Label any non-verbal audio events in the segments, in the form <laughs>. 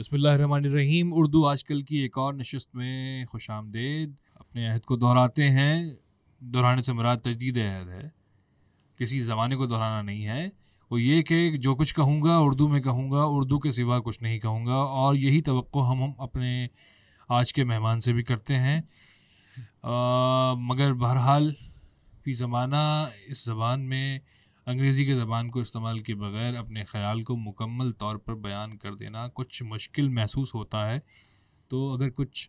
बसमीम उर्दू आजकल की एक और नशस्त में खुश आमदेद अपने अहद को दोहराते हैं दोहराने से मरा तजदीद अहद है किसी ज़माने को दोहराना नहीं है वो ये कि जो कुछ कहूँगा उर्दू में कहूँगा उर्दू के सिवा कुछ नहीं कहूँगा और यही तो हम हम अपने आज के मेहमान से भी करते हैं आ, मगर बहरहाल फी ज़माना इस ज़बान में अंग्रेज़ी की ज़बान को इस्तेमाल के बगैर अपने ख्याल को मुकम्मल तौर पर बयान कर देना कुछ मुश्किल महसूस होता है तो अगर कुछ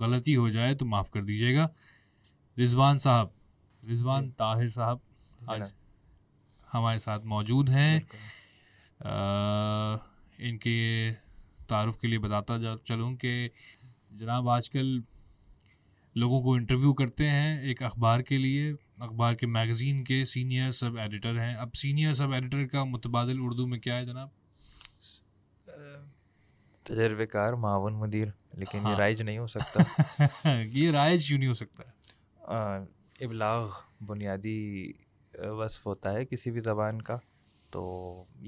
गलती हो जाए तो माफ़ कर दीजिएगा रिजवान साहब रिजवान ताहिर साहब आज हमारे साथ मौजूद हैं इनके तारफ़ के लिए बताता जा चलूँ कि जनाब आजकल लोगों को इंटरव्यू करते हैं एक अखबार के लिए अखबार के मैगज़ीन के सीनियर सब एडिटर हैं अब सीनियर सब एडिटर का मुतबादल उर्दू में क्या है जनाब तजर्बेकार मावन मदीर लेकिन हाँ। ये राइज नहीं हो सकता <laughs> ये राइज क्यों नहीं हो सकता इबलाग बुनियादी वसफ़ होता है किसी भी ज़बान का तो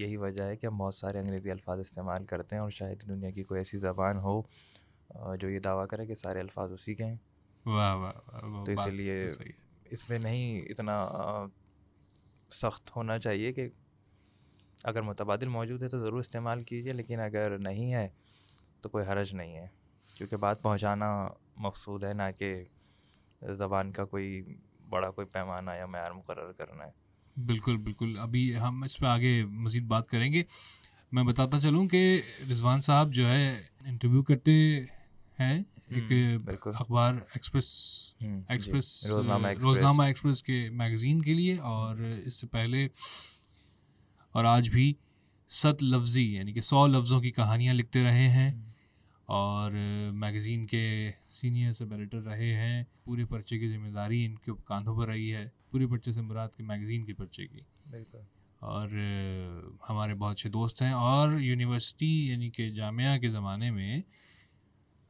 यही वजह है कि हम बहुत सारे अंग्रेज़ी अल्फाज इस्तेमाल करते हैं और शायद दुनिया की कोई ऐसी ज़बान हो जो ये दावा करे कि सारे अल्फाज उसी के हैं वाह वाह तो इसलिए इसमें नहीं इतना सख्त होना चाहिए कि अगर मुतबाद मौजूद है तो ज़रूर इस्तेमाल कीजिए लेकिन अगर नहीं है तो कोई हरज नहीं है क्योंकि बात पहुंचाना मकसूद है ना कि ज़बान का कोई बड़ा कोई पैमाना या मैार मुकर करना है बिल्कुल बिल्कुल अभी हम इस पर आगे मज़ीद बात करेंगे मैं बताता चलूँ कि रिजवान साहब जो है इंटरव्यू करते हैं एक हम्म, अखबार एक्सप्रेस हम्म, एक्सप्रेस रोजनामा एक्सप्रेस के मैगज़ीन के लिए और इससे पहले और आज भी सत लफ्ज़ी यानी कि सौ लफ्ज़ों की कहानियाँ लिखते रहे हैं हम्म। और मैगज़ीन के सीनियर सब एडिटर रहे हैं पूरे पर्चे की जिम्मेदारी इनके कांधों पर रही है पूरे पर्चे से मुराद के मैगज़ीन के पर्चे की और हमारे बहुत अच्छे दोस्त हैं और यूनिवर्सिटी यानी कि जामिया के ज़माने में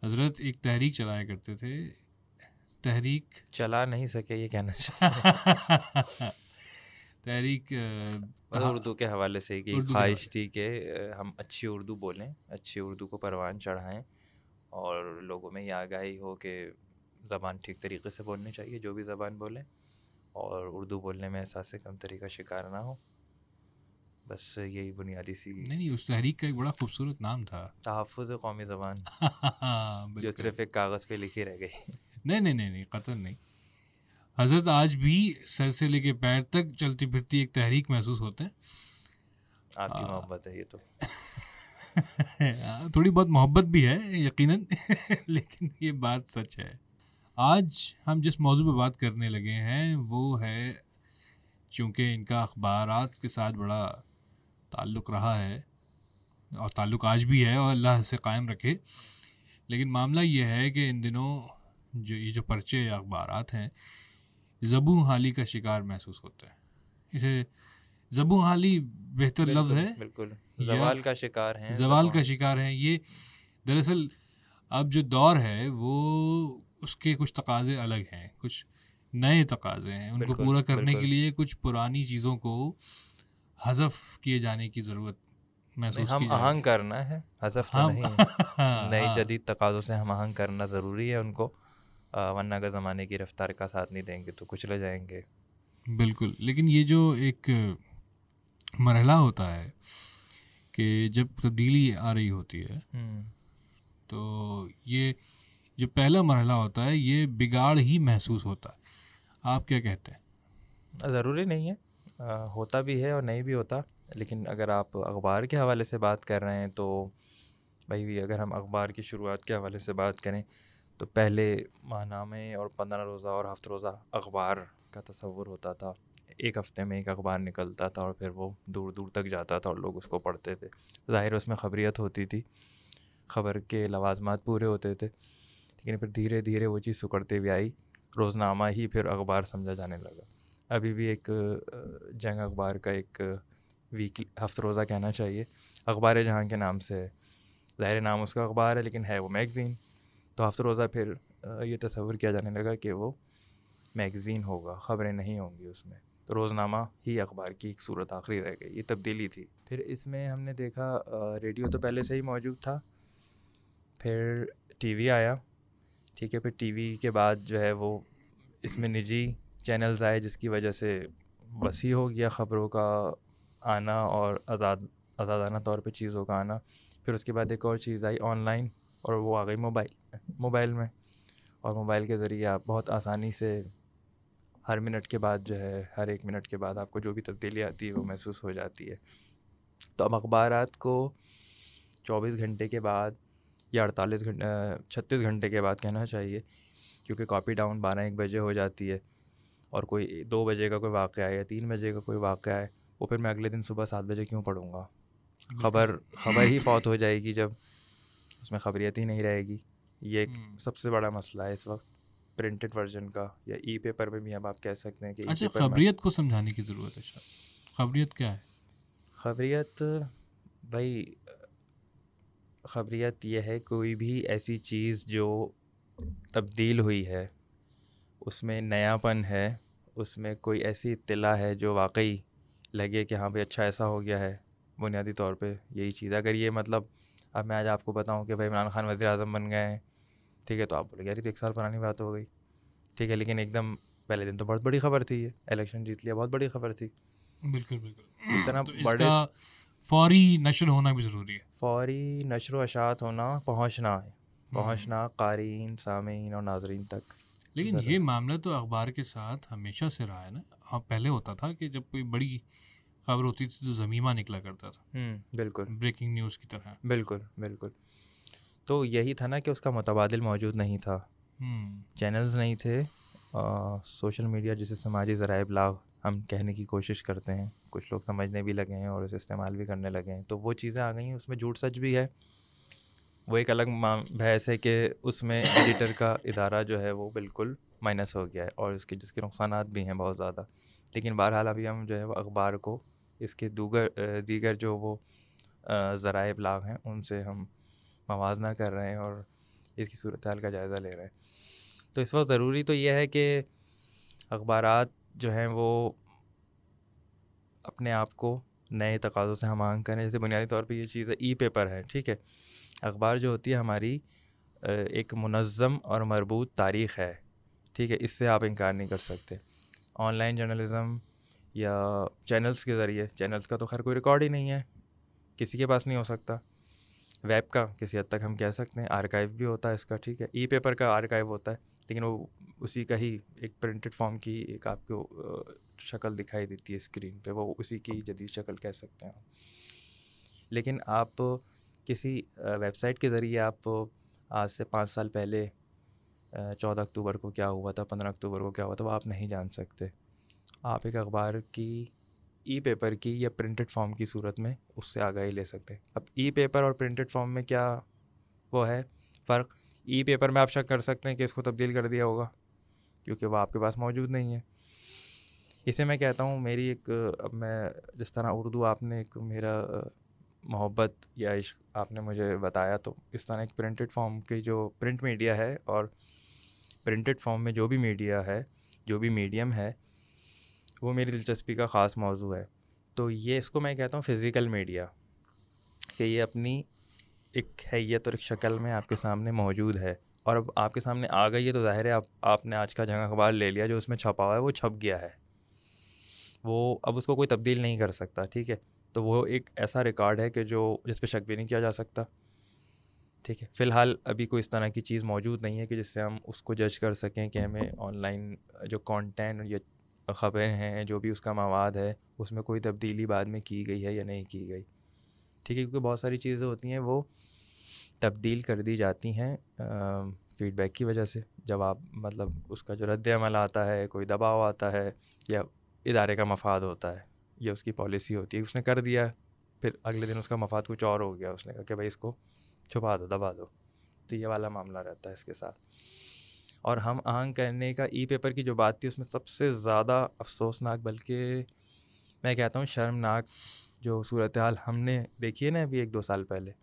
हजरत एक तहरीक चलाया करते थे तहरीक चला नहीं सके ये कहना <laughs> तहरीक उर्दू के हवाले से कि ख्वाहिश थी कि हम अच्छी उर्दू बोलें अच्छी उर्दू को परवान चढ़ाएं और लोगों में ये आगाही हो कि ज़बान ठीक तरीके से बोलनी चाहिए जो भी ज़बान बोलें और उर्दू बोलने में एहसास कम तरीका शिकार ना हो बस यही बुनियादी सी नहीं नहीं उस तहरीक का एक बड़ा खूबसूरत नाम था तहफ़ कौमी ज़बान <laughs> जो सिर्फ एक कागज़ पे लिखे रह गए नहीं नहीं नहीं नहीं कतल नहीं हजरत आज भी सर से लेके पैर तक चलती फिरती एक तहरीक महसूस होते हैं आपकी हाँ। मोहब्बत है ये तो <laughs> थोड़ी बहुत मोहब्बत भी है यकीनन <laughs> लेकिन ये बात सच है आज हम जिस मौजू पर बात करने लगे हैं वो है चूँकि इनका अखबार के साथ बड़ा ताल्लुक़ रहा है और ताल्लुक़ आज भी है और अल्लाह से कायम रखे लेकिन मामला ये है कि इन दिनों जो ये जो पर्चे या अखबार हैं जबू हाली का शिकार महसूस होता है इसे जबू हाली बेहतर लफ्ज़ है बिल्कुल जवाल का शिकार है जवाल का शिकार है ये दरअसल अब जो दौर है वो उसके कुछ तकाजे अलग हैं कुछ नए तकाजे हैं उनको पूरा करने के लिए कुछ पुरानी चीज़ों को हजफ किए जाने की ज़रूरत महसूस हम आहंग करना है हजफ तो नहीं <laughs> हाँ। नई जदीद तकाज़ों से हम आहंग करना ज़रूरी है उनको वरना अगर ज़माने की रफ्तार का साथ नहीं देंगे तो कुछ ले जाएंगे बिल्कुल लेकिन ये जो एक मरहला होता है कि जब तब्दीली आ रही होती है हम्म। तो ये जो पहला मरहला होता है ये बिगाड़ ही महसूस होता है आप क्या कहते हैं ज़रूरी नहीं है होता भी है और नहीं भी होता लेकिन अगर आप अखबार के हवाले से बात कर रहे हैं तो भाई भी अगर हम अखबार की शुरुआत के हवाले से बात करें तो पहले माहनामे और पंद्रह रोज़ा और हफ्त रोज़ा अखबार का तस्वुर होता था एक हफ़्ते में एक अखबार निकलता था और फिर वो दूर दूर तक जाता था और लोग उसको पढ़ते थे ज़ाहिर उसमें खबरियत होती थी खबर के लवाजमात पूरे होते थे लेकिन फिर धीरे धीरे वो चीज़ सुकड़ते भी आई रोज़नामा ही फिर अखबार समझा जाने लगा अभी भी एक जंग अखबार का एक वीकली हफ्त रोज़ा कहना चाहिए अखबार जहाँ के नाम से ज़ाहिर नाम उसका अखबार है लेकिन है वो मैगज़ीन तो हफ्त रोज़ा फिर ये तस्वर किया जाने लगा कि वो मैगज़ीन होगा ख़बरें नहीं होंगी उसमें तो रोज़नामा ही अखबार की एक सूरत आखिरी रह गई ये तब्दीली थी फिर इसमें हमने देखा रेडियो तो पहले से ही मौजूद था फिर टीवी आया ठीक है फिर टीवी के बाद जो है वो इसमें निजी चैनल्स आए जिसकी वजह से वसी हो गया ख़बरों का आना और आज़ाद आज़ादाना तौर पे चीज़ों का आना फिर उसके बाद एक और चीज़ आई ऑनलाइन और वो आ गई मोबाइल मोबाइल में और मोबाइल के ज़रिए आप बहुत आसानी से हर मिनट के बाद जो है हर एक मिनट के बाद आपको जो भी तब्दीली आती है वो महसूस हो जाती है तो अब अखबार को चौबीस घंटे के बाद या अड़तालीस घंटे छत्तीस घंटे के बाद कहना चाहिए क्योंकि कॉपी डाउन बारह एक बजे हो जाती है और कोई दो बजे का कोई वाक़ है या तीन बजे का कोई वाक़ है वो फिर मैं अगले दिन सुबह सात बजे क्यों पढ़ूँगा खबर खबर ही हम्म। फौत हो जाएगी जब उसमें खबरियत ही नहीं रहेगी ये एक हम्म। सबसे बड़ा मसला है इस वक्त प्रिंटेड वर्जन का या ई पेपर में भी अब आप कह सकते हैं कि अच्छा खबरियत को समझाने की ज़रूरत है शायद खबरियत क्या है खबरियत भाई खबरियत यह है कोई भी ऐसी चीज़ जो तब्दील हुई है उसमें नयापन है उसमें कोई ऐसी इतला है जो वाकई लगे कि हाँ भाई अच्छा ऐसा हो गया है बुनियादी तौर पे यही चीज़ अगर ये मतलब अब मैं आज आपको बताऊँ कि भाई इमरान खान वजी अजम बन गए हैं ठीक है तो आप बोले यार तो एक साल पुरानी बात हो गई ठीक है लेकिन एकदम पहले दिन तो बहुत बड़ी खबर थी ये इलेक्शन जीत लिया बहुत बड़ी खबर थी बिल्कुल बिल्कुल इस तरह तो बड़े फौरी नशर होना भी ज़रूरी है फौरी नशर अशात होना पहुँचना है हम्म। पहुँचना कारीन सामीन और नाजरीन तक लेकिन ये हाँ। मामला तो अखबार के साथ हमेशा से रहा है ना हाँ पहले होता था कि जब कोई बड़ी खबर होती थी तो जमीमा निकला करता था बिल्कुल ब्रेकिंग न्यूज़ की तरह बिल्कुल बिल्कुल तो यही था ना कि उसका मुतबादल मौजूद नहीं था चैनल्स नहीं थे सोशल मीडिया जिसे समाजी ज़रा लाभ हम कहने की कोशिश करते हैं कुछ लोग समझने भी लगे हैं और उसे इस्तेमाल भी करने लगे हैं तो वो चीज़ें आ गई हैं उसमें झूठ सच भी है वो एक अलग बहस है कि उसमें एडिटर का इदारा जो है वो बिल्कुल माइनस हो गया है और उसके जिसके नुकसान भी हैं बहुत ज़्यादा लेकिन बहरहाल अभी हम जो है वो अखबार को इसके दूगर दीगर जो वो ज़रा लाभ हैं उनसे हम मवाजना कर रहे हैं और इसकी सूरत हाल का जायज़ा ले रहे हैं तो इस वक्त ज़रूरी तो यह है कि अखबार जो हैं वो अपने आप को नए तकाज़ों से हम आंग करें जैसे बुनियादी तौर पर ये चीज़ है ई पेपर है ठीक है अखबार जो होती है हमारी एक मनज़म और मरबूत तारीख़ है ठीक है इससे आप इनकार नहीं कर सकते ऑनलाइन जर्नलिज़म या चैनल्स के ज़रिए चैनल्स का तो खैर कोई रिकॉर्ड ही नहीं है किसी के पास नहीं हो सकता वेब का किसी हद तक हम कह सकते हैं आर्काइव भी होता है इसका ठीक है ई पेपर का आर्काइव होता है लेकिन वो उसी का ही एक प्रिंटेड फॉर्म की एक आपको शक्ल दिखाई देती है स्क्रीन पे वो उसी की जदीद शक्ल कह सकते हैं लेकिन आप किसी वेबसाइट के ज़रिए आप आज से पाँच साल पहले चौदह अक्टूबर को क्या हुआ था पंद्रह अक्टूबर को क्या हुआ था वो आप नहीं जान सकते आप एक अखबार की ई पेपर की या प्रिंटेड फॉर्म की सूरत में उससे आगाही ले सकते हैं अब ई पेपर और प्रिंटेड फॉर्म में क्या वो है फ़र्क ई पेपर में आप शक कर सकते हैं कि इसको तब्दील कर दिया होगा क्योंकि वह आपके पास मौजूद नहीं है इसे मैं कहता हूँ मेरी एक अब मैं जिस तरह उर्दू आपने एक मेरा मोहब्बत या इश्क आपने मुझे बताया तो इस तरह एक प्रिंटेड फॉर्म की जो प्रिंट मीडिया है और प्रिंटेड फॉर्म में जो भी मीडिया है जो भी मीडियम है वो मेरी दिलचस्पी का ख़ास मौजू है तो ये इसको मैं कहता हूँ फ़िज़िकल मीडिया कि ये अपनी एक हैत और एक शक्ल में आपके सामने मौजूद है और अब आपके सामने आ गई है तो ज़ाहिर है आप आपने आज का जंग अखबार ले लिया जो उसमें छपा हुआ है वो छप गया है वो अब उसको कोई तब्दील नहीं कर सकता ठीक है तो वो एक ऐसा रिकॉर्ड है कि जो जिस पर शक भी नहीं किया जा सकता ठीक है फ़िलहाल अभी कोई इस तरह की चीज़ मौजूद नहीं है कि जिससे हम उसको जज कर सकें कि हमें ऑनलाइन जो कंटेंट या ख़बरें हैं जो भी उसका मवाद है उसमें कोई तब्दीली बाद में की गई है या नहीं की गई ठीक है क्योंकि बहुत सारी चीज़ें होती हैं वो तब्दील कर दी जाती हैं फीडबैक की वजह से जब आप मतलब उसका जो रद्द अमल आता है कोई दबाव आता है या इदारे का मफाद होता है ये उसकी पॉलिसी होती है उसने कर दिया फिर अगले दिन उसका मफाद कुछ और हो गया उसने कहा कि भाई इसको छुपा दो दबा दो तो ये वाला मामला रहता है इसके साथ और हम आंग करने का ई पेपर की जो बात थी उसमें सबसे ज़्यादा अफसोसनाक बल्कि मैं कहता हूँ शर्मनाक जो सूरत हाल हमने देखी है ना अभी एक दो साल पहले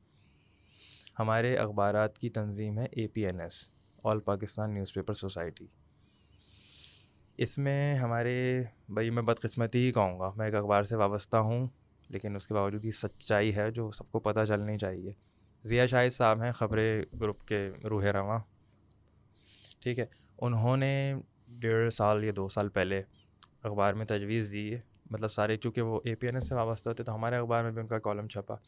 हमारे अखबार की तंजीम है A P N S all Pakistan newspaper society इसमें हमारे भाई मैं बदकस्मती ही कहूँगा मैं एक अखबार से वाबस्ता हूँ लेकिन उसके बावजूद ये सच्चाई है जो सबको पता चलनी चाहिए ज़िया शाहिद साहब हैं ख़बरें ग्रुप के रूह रवा ठीक है उन्होंने डेढ़ साल या दो साल पहले अखबार में तजवीज़ दी है मतलब सारे क्योंकि वो ए पी एन एस से वाबस्ता होते तो हमारे अखबार में भी उनका कॉलम छपा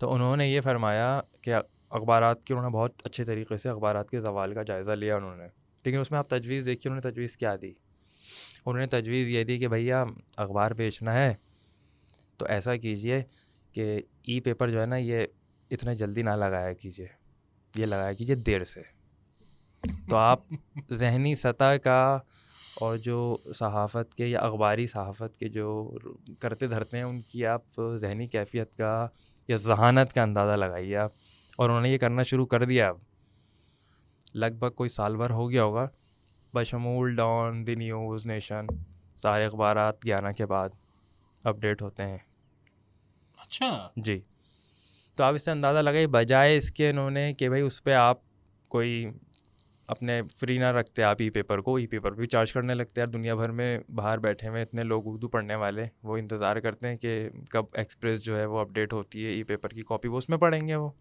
तो उन्होंने ये फरमाया कि अखबार के उन्होंने बहुत अच्छे तरीके से अखबार के जवाल का जायज़ा लिया उन्होंने लेकिन उसमें आप तजवीज़ देखिए उन्होंने तजवीज़ क्या दी उन्होंने तजवीज़ ये दी कि भैया अखबार बेचना है तो ऐसा कीजिए कि ई पेपर जो है ना ये इतना जल्दी ना लगाया कीजिए ये लगाया कीजिए देर से तो आप <laughs> जहनी सतह का और जो सहाफ़त के या अखबारी सहाफ़त के जो करते धरते हैं उनकी आप जहनी कैफियत का या जहानत का अंदाज़ा लगाइए आप और उन्होंने ये करना शुरू कर दिया अब लगभग कोई साल भर हो गया होगा बशमूल डॉन द न्यूज़ नेशन सारे अखबार ग्यारह के बाद अपडेट होते हैं अच्छा जी तो आप इससे अंदाज़ा लगाइए बजाय इसके इन्होंने कि भाई उस पर आप कोई अपने फ्री ना रखते आप ई पेपर को ई पेपर भी चार्ज करने लगते हैं दुनिया भर में बाहर बैठे हुए इतने लोग उर्दू पढ़ने वाले वो इंतज़ार करते हैं कि कब एक्सप्रेस जो है वो अपडेट होती है ई पेपर की कॉपी वो उसमें पढ़ेंगे वो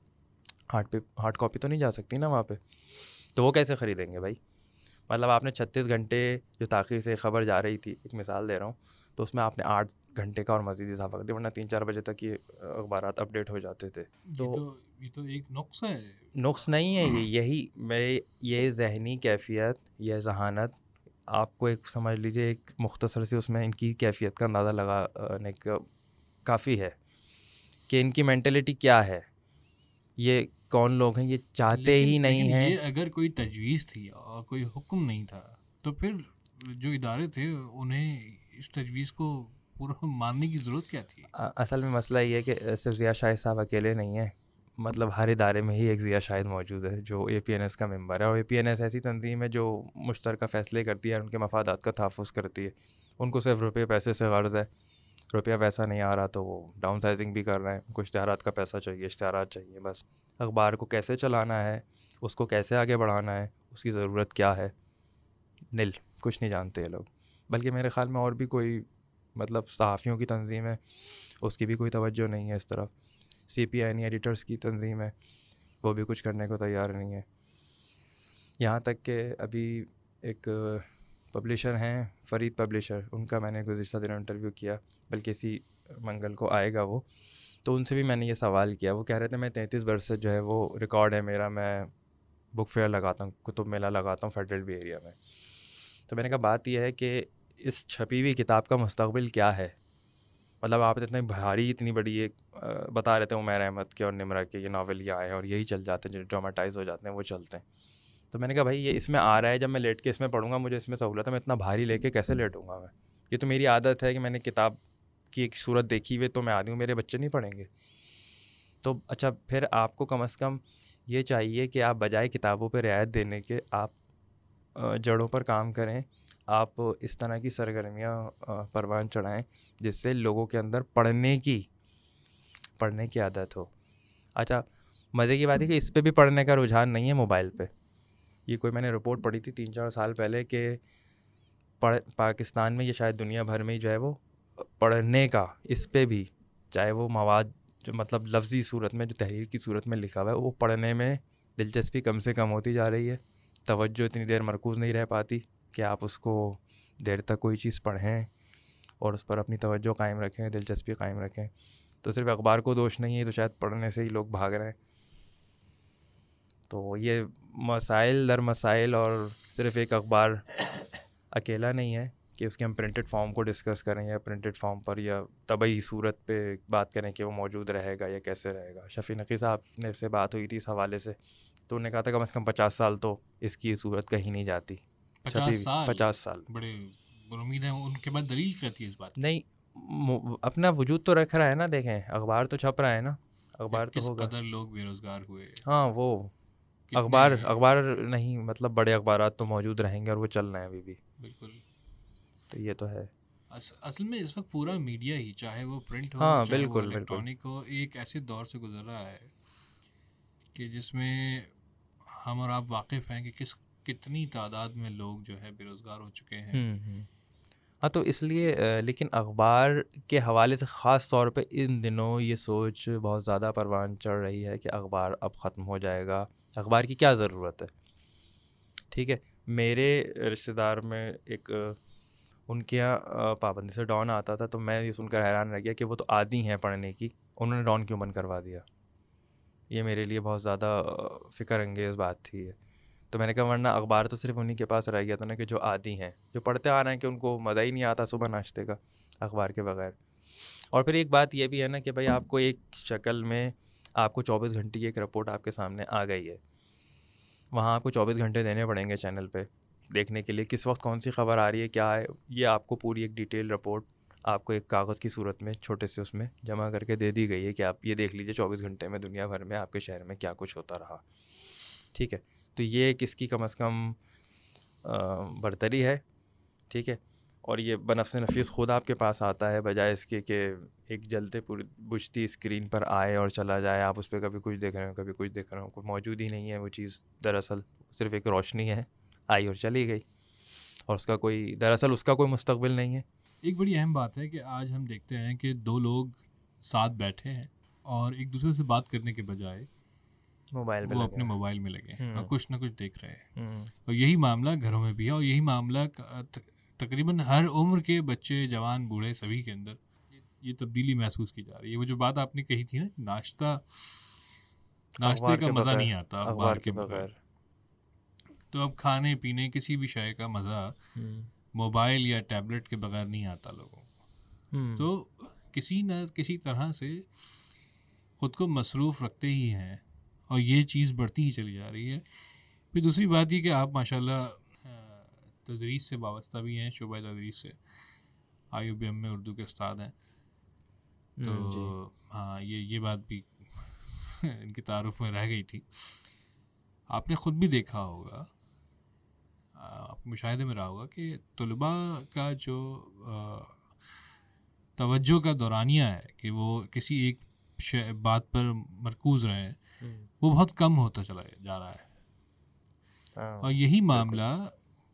हार्ड पे हार्ड कॉपी तो नहीं जा सकती ना वहाँ पे तो वो कैसे ख़रीदेंगे भाई मतलब आपने छत्तीस घंटे जो ताखिर से खबर जा रही थी एक मिसाल दे रहा हूँ तो उसमें आपने आठ घंटे का और मजीद इजाफा कर दिया वरना तीन चार बजे तक ये अखबार अपडेट हो जाते थे तो ये तो, ये तो एक नुक्स है नुक्स नहीं है ये यही मैं ये जहनी कैफियत यह जहानत आपको एक समझ लीजिए एक मुख्तसर से उसमें इनकी कैफियत का अंदाज़ा लगाने का काफ़ी है कि इनकी मैंटेलिटी क्या है ये कौन लोग हैं ये चाहते ही नहीं हैं अगर कोई तजवीज़ थी और कोई हुक्म नहीं था तो फिर जो इदारे थे उन्हें इस तजवीज़ को पूरा मानने की ज़रूरत क्या थी आ, असल में मसला ये है कि सिर्फ ज़िया शाहिद साहब अकेले नहीं हैं मतलब हर इदारे में ही एक ज़िया शाहिद मौजूद है जो ए पी एन एस का मेम्बर है और ए पी एन एस ऐसी तंजीम है जो मुश्तर फ़ैसले करती है और उनके मफादात का तहफ़ करती है उनको सिर्फ रुपये पैसे से गर्ज है रुपया पैसा नहीं आ रहा तो वो डाउन साइजिंग भी कर रहे हैं उनको इश्तहार का पैसा चाहिए इश्तहार चाहिए बस अखबार को कैसे चलाना है उसको कैसे आगे बढ़ाना है उसकी ज़रूरत क्या है नील कुछ नहीं जानते ये लोग बल्कि मेरे ख़्याल में और भी कोई मतलब सहाफ़ियों की तंजीम है उसकी भी कोई तवज्जो नहीं है इस तरफ सी पी आई एडिटर्स की तंजीम है वो भी कुछ करने को तैयार नहीं है यहाँ तक कि अभी एक पब्लिशर हैं फ़रीद पब्लिशर उनका मैंने गुज्तर दिनों इंटरव्यू किया बल्कि इसी मंगल को आएगा वो तो उनसे भी मैंने ये सवाल किया वो कह रहे थे मैं तैंतीस वर्ष से जो है वो रिकॉर्ड है मेरा मैं बुक फेयर लगाता हूँ कुतुब मेला लगाता हूँ फेडरल भी एरिया में तो मैंने कहा बात यह है कि इस छपी हुई किताब का मुस्तबिल क्या है मतलब आप इतने भारी इतनी बड़ी ये बता रहे थे उमर अहमद के और निमरा के ये नावल ये आए हैं और यही चल जाते हैं जो ड्रामाटाइज हो जाते हैं वो चलते हैं तो मैंने कहा भाई ये इसमें आ रहा है जब मैं लेट के इसमें पढ़ूंगा मुझे इसमें सहूलत है मैं इतना भारी लेके कैसे लेटूंगा मैं ये तो मेरी आदत है कि मैंने किताब की एक सूरत देखी हुई तो मैं आदमी मेरे बच्चे नहीं पढ़ेंगे तो अच्छा फिर आपको कम अज़ कम ये चाहिए कि आप बजाय किताबों पर रियायत देने के आप जड़ों पर काम करें आप इस तरह की सरगर्मियाँ परवान चढ़ाएं जिससे लोगों के अंदर पढ़ने की पढ़ने की आदत हो अच्छा मज़े की बात है कि इस पर भी पढ़ने का रुझान नहीं है मोबाइल पे ये कोई मैंने रिपोर्ट पढ़ी थी तीन चार साल पहले कि पढ़ पाकिस्तान में ये शायद दुनिया भर में ही जो है वो पढ़ने का इस पर भी चाहे वो मवाद जो मतलब लफ्ज़ी सूरत में जो तहरीर की सूरत में लिखा हुआ है वो पढ़ने में दिलचस्पी कम से कम होती जा रही है तवज्जो इतनी देर मरकूज़ नहीं रह पाती कि आप उसको देर तक कोई चीज़ पढ़ें और उस पर अपनी तवज्जो कायम रखें दिलचस्पी कायम रखें तो सिर्फ अखबार को दोष नहीं है तो शायद पढ़ने से ही लोग भाग रहे हैं तो ये मसाइल दर मसाइल और सिर्फ़ एक अखबार अकेला नहीं है कि उसके हम प्रिंटेड फॉर्म को डिस्कस करें या प्रिंटेड फॉर्म पर या तबई सूरत पे बात करें कि वो मौजूद रहेगा या कैसे रहेगा शफ़ी नकी साहब ने से बात हुई थी इस हवाले से तो उन्होंने कहा था कम अज़ कम पचास साल तो इसकी सूरत कहीं नहीं जाती पचास साल पचास साल बड़े उम्मीद है उनके बाद दलील कहती है इस बात नहीं अपना वजूद तो रख रहा है ना देखें अखबार तो छप रहा है ना अखबार तो होगा कदर लोग बेरोजगार हुए हाँ वो अखबार अखबार नहीं मतलब बड़े अखबार तो मौजूद रहेंगे और वो चल रहे हैं अभी भी बिल्कुल तो ये तो है अस, असल में इस वक्त पूरा मीडिया ही चाहे वो प्रिंट हो हाँ, बिल्कुल इलेक्ट्रॉनिक हो एक ऐसे दौर से गुजर रहा है कि जिसमें हम और आप वाकिफ़ हैं कि किस कितनी तादाद में लोग जो है बेरोज़गार हो चुके हैं हम्म, हम्म। हाँ तो इसलिए लेकिन अखबार के हवाले से ख़ास तौर पे इन दिनों ये सोच बहुत ज़्यादा परवान चढ़ रही है कि अखबार अब ख़त्म हो जाएगा अखबार की क्या ज़रूरत है ठीक है मेरे रिश्तेदार में एक उनके यहाँ पाबंदी से डॉन आता था तो मैं ये सुनकर हैरान रह गया कि वो तो आदि हैं पढ़ने की उन्होंने डॉन क्यों बंद करवा दिया ये मेरे लिए बहुत ज़्यादा फ़िक्र अंगेज़ बात थी तो मैंने कहा वरना अखबार तो सिर्फ उन्हीं के पास रह गया था ना कि जो आदि हैं जो पढ़ते आ रहे हैं कि उनको मज़ा ही नहीं आता सुबह नाश्ते का अखबार के बगैर और फिर एक बात यह भी है ना कि भाई आपको एक शक्ल में आपको चौबीस घंटे की एक रिपोर्ट आपके सामने आ गई है वहाँ आपको चौबीस घंटे देने पड़ेंगे चैनल पर देखने के लिए किस वक्त कौन सी खबर आ रही है क्या है ये आपको पूरी एक डिटेल रिपोर्ट आपको एक कागज़ की सूरत में छोटे से उसमें जमा करके दे दी गई है कि आप ये देख लीजिए चौबीस घंटे में दुनिया भर में आपके शहर में क्या कुछ होता रहा ठीक है तो ये किसकी कम अज़ कम बढ़तरी है ठीक है और ये बनफ्स नफीस ख़ुद आपके पास आता है बजाय इसके कि एक जलते पूरी बुझती स्क्रीन पर आए और चला जाए आप उस पर कभी कुछ देख रहे हो कभी कुछ देख रहे हो कोई मौजूद ही नहीं है वो चीज़ दरअसल सिर्फ एक रोशनी है आई और चली गई और उसका कोई दरअसल उसका कोई मुस्तबिल नहीं है एक बड़ी अहम बात है कि आज हम देखते हैं कि दो लोग साथ बैठे हैं और एक दूसरे से बात करने के बजाय मोबाइल वो अपने मोबाइल में लगे हैं और हम्म। कुछ ना कुछ देख रहे हैं हम्म। और यही मामला घरों में भी है और यही मामला तकरीबन हर उम्र के बच्चे जवान बूढ़े सभी के अंदर ये तब्दीली महसूस की जा रही है वो जो बात आपने कही थी ना नाश्ता नाश्ते का मज़ा नहीं आता अखबार के बगैर तो अब खाने पीने किसी भी शय का मज़ा हम्म। मोबाइल या टैबलेट के बगैर नहीं आता लोगों को हम्म। तो किसी न किसी तरह से ख़ुद को मसरूफ़ रखते ही हैं और ये चीज़ बढ़ती ही चली जा रही है फिर दूसरी बात ये कि आप माशाल्लाह तदरीस से वाबस्ता भी हैं शुबा तदरीस से आई बी एम में उर्दू के उस्ताद हैं हम्म, तो हाँ ये ये बात भी <laughs> इनके तारफ़ में रह गई थी आपने ख़ुद भी देखा होगा मुशाहदे में रहा होगा कि तलबा का जो तवज्जो का दौरानिया है कि वो किसी एक बात पर मरकूज रहे हैं हम्म। वो बहुत कम होता चला जा रहा है हाँ, और यही मामला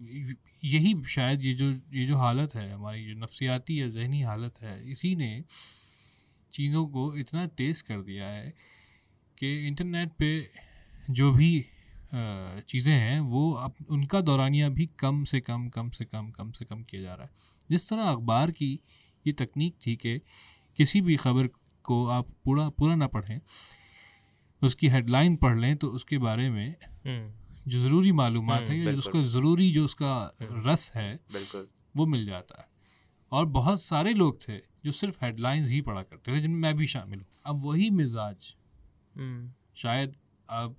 यही शायद ये जो ये जो हालत है हमारी जो नफसियाती या जहनी हालत है इसी ने चीज़ों को इतना तेज़ कर दिया है कि इंटरनेट पे जो भी चीज़ें हैं वो अब उनका दौरानिया भी कम से कम कम से कम कम से कम किया जा रहा है जिस तरह अखबार की ये तकनीक थी कि किसी भी खबर को आप पूरा पूरा ना पढ़ें उसकी हेडलाइन पढ़ लें तो उसके बारे में हम्म। जो ज़रूरी मालूम हम्म, है या उसका ज़रूरी जो उसका हम्म। रस है वो मिल जाता है और बहुत सारे लोग थे जो सिर्फ हेडलाइंस ही पढ़ा करते थे जिनमें मैं भी शामिल हूँ अब वही मिजाज शायद अब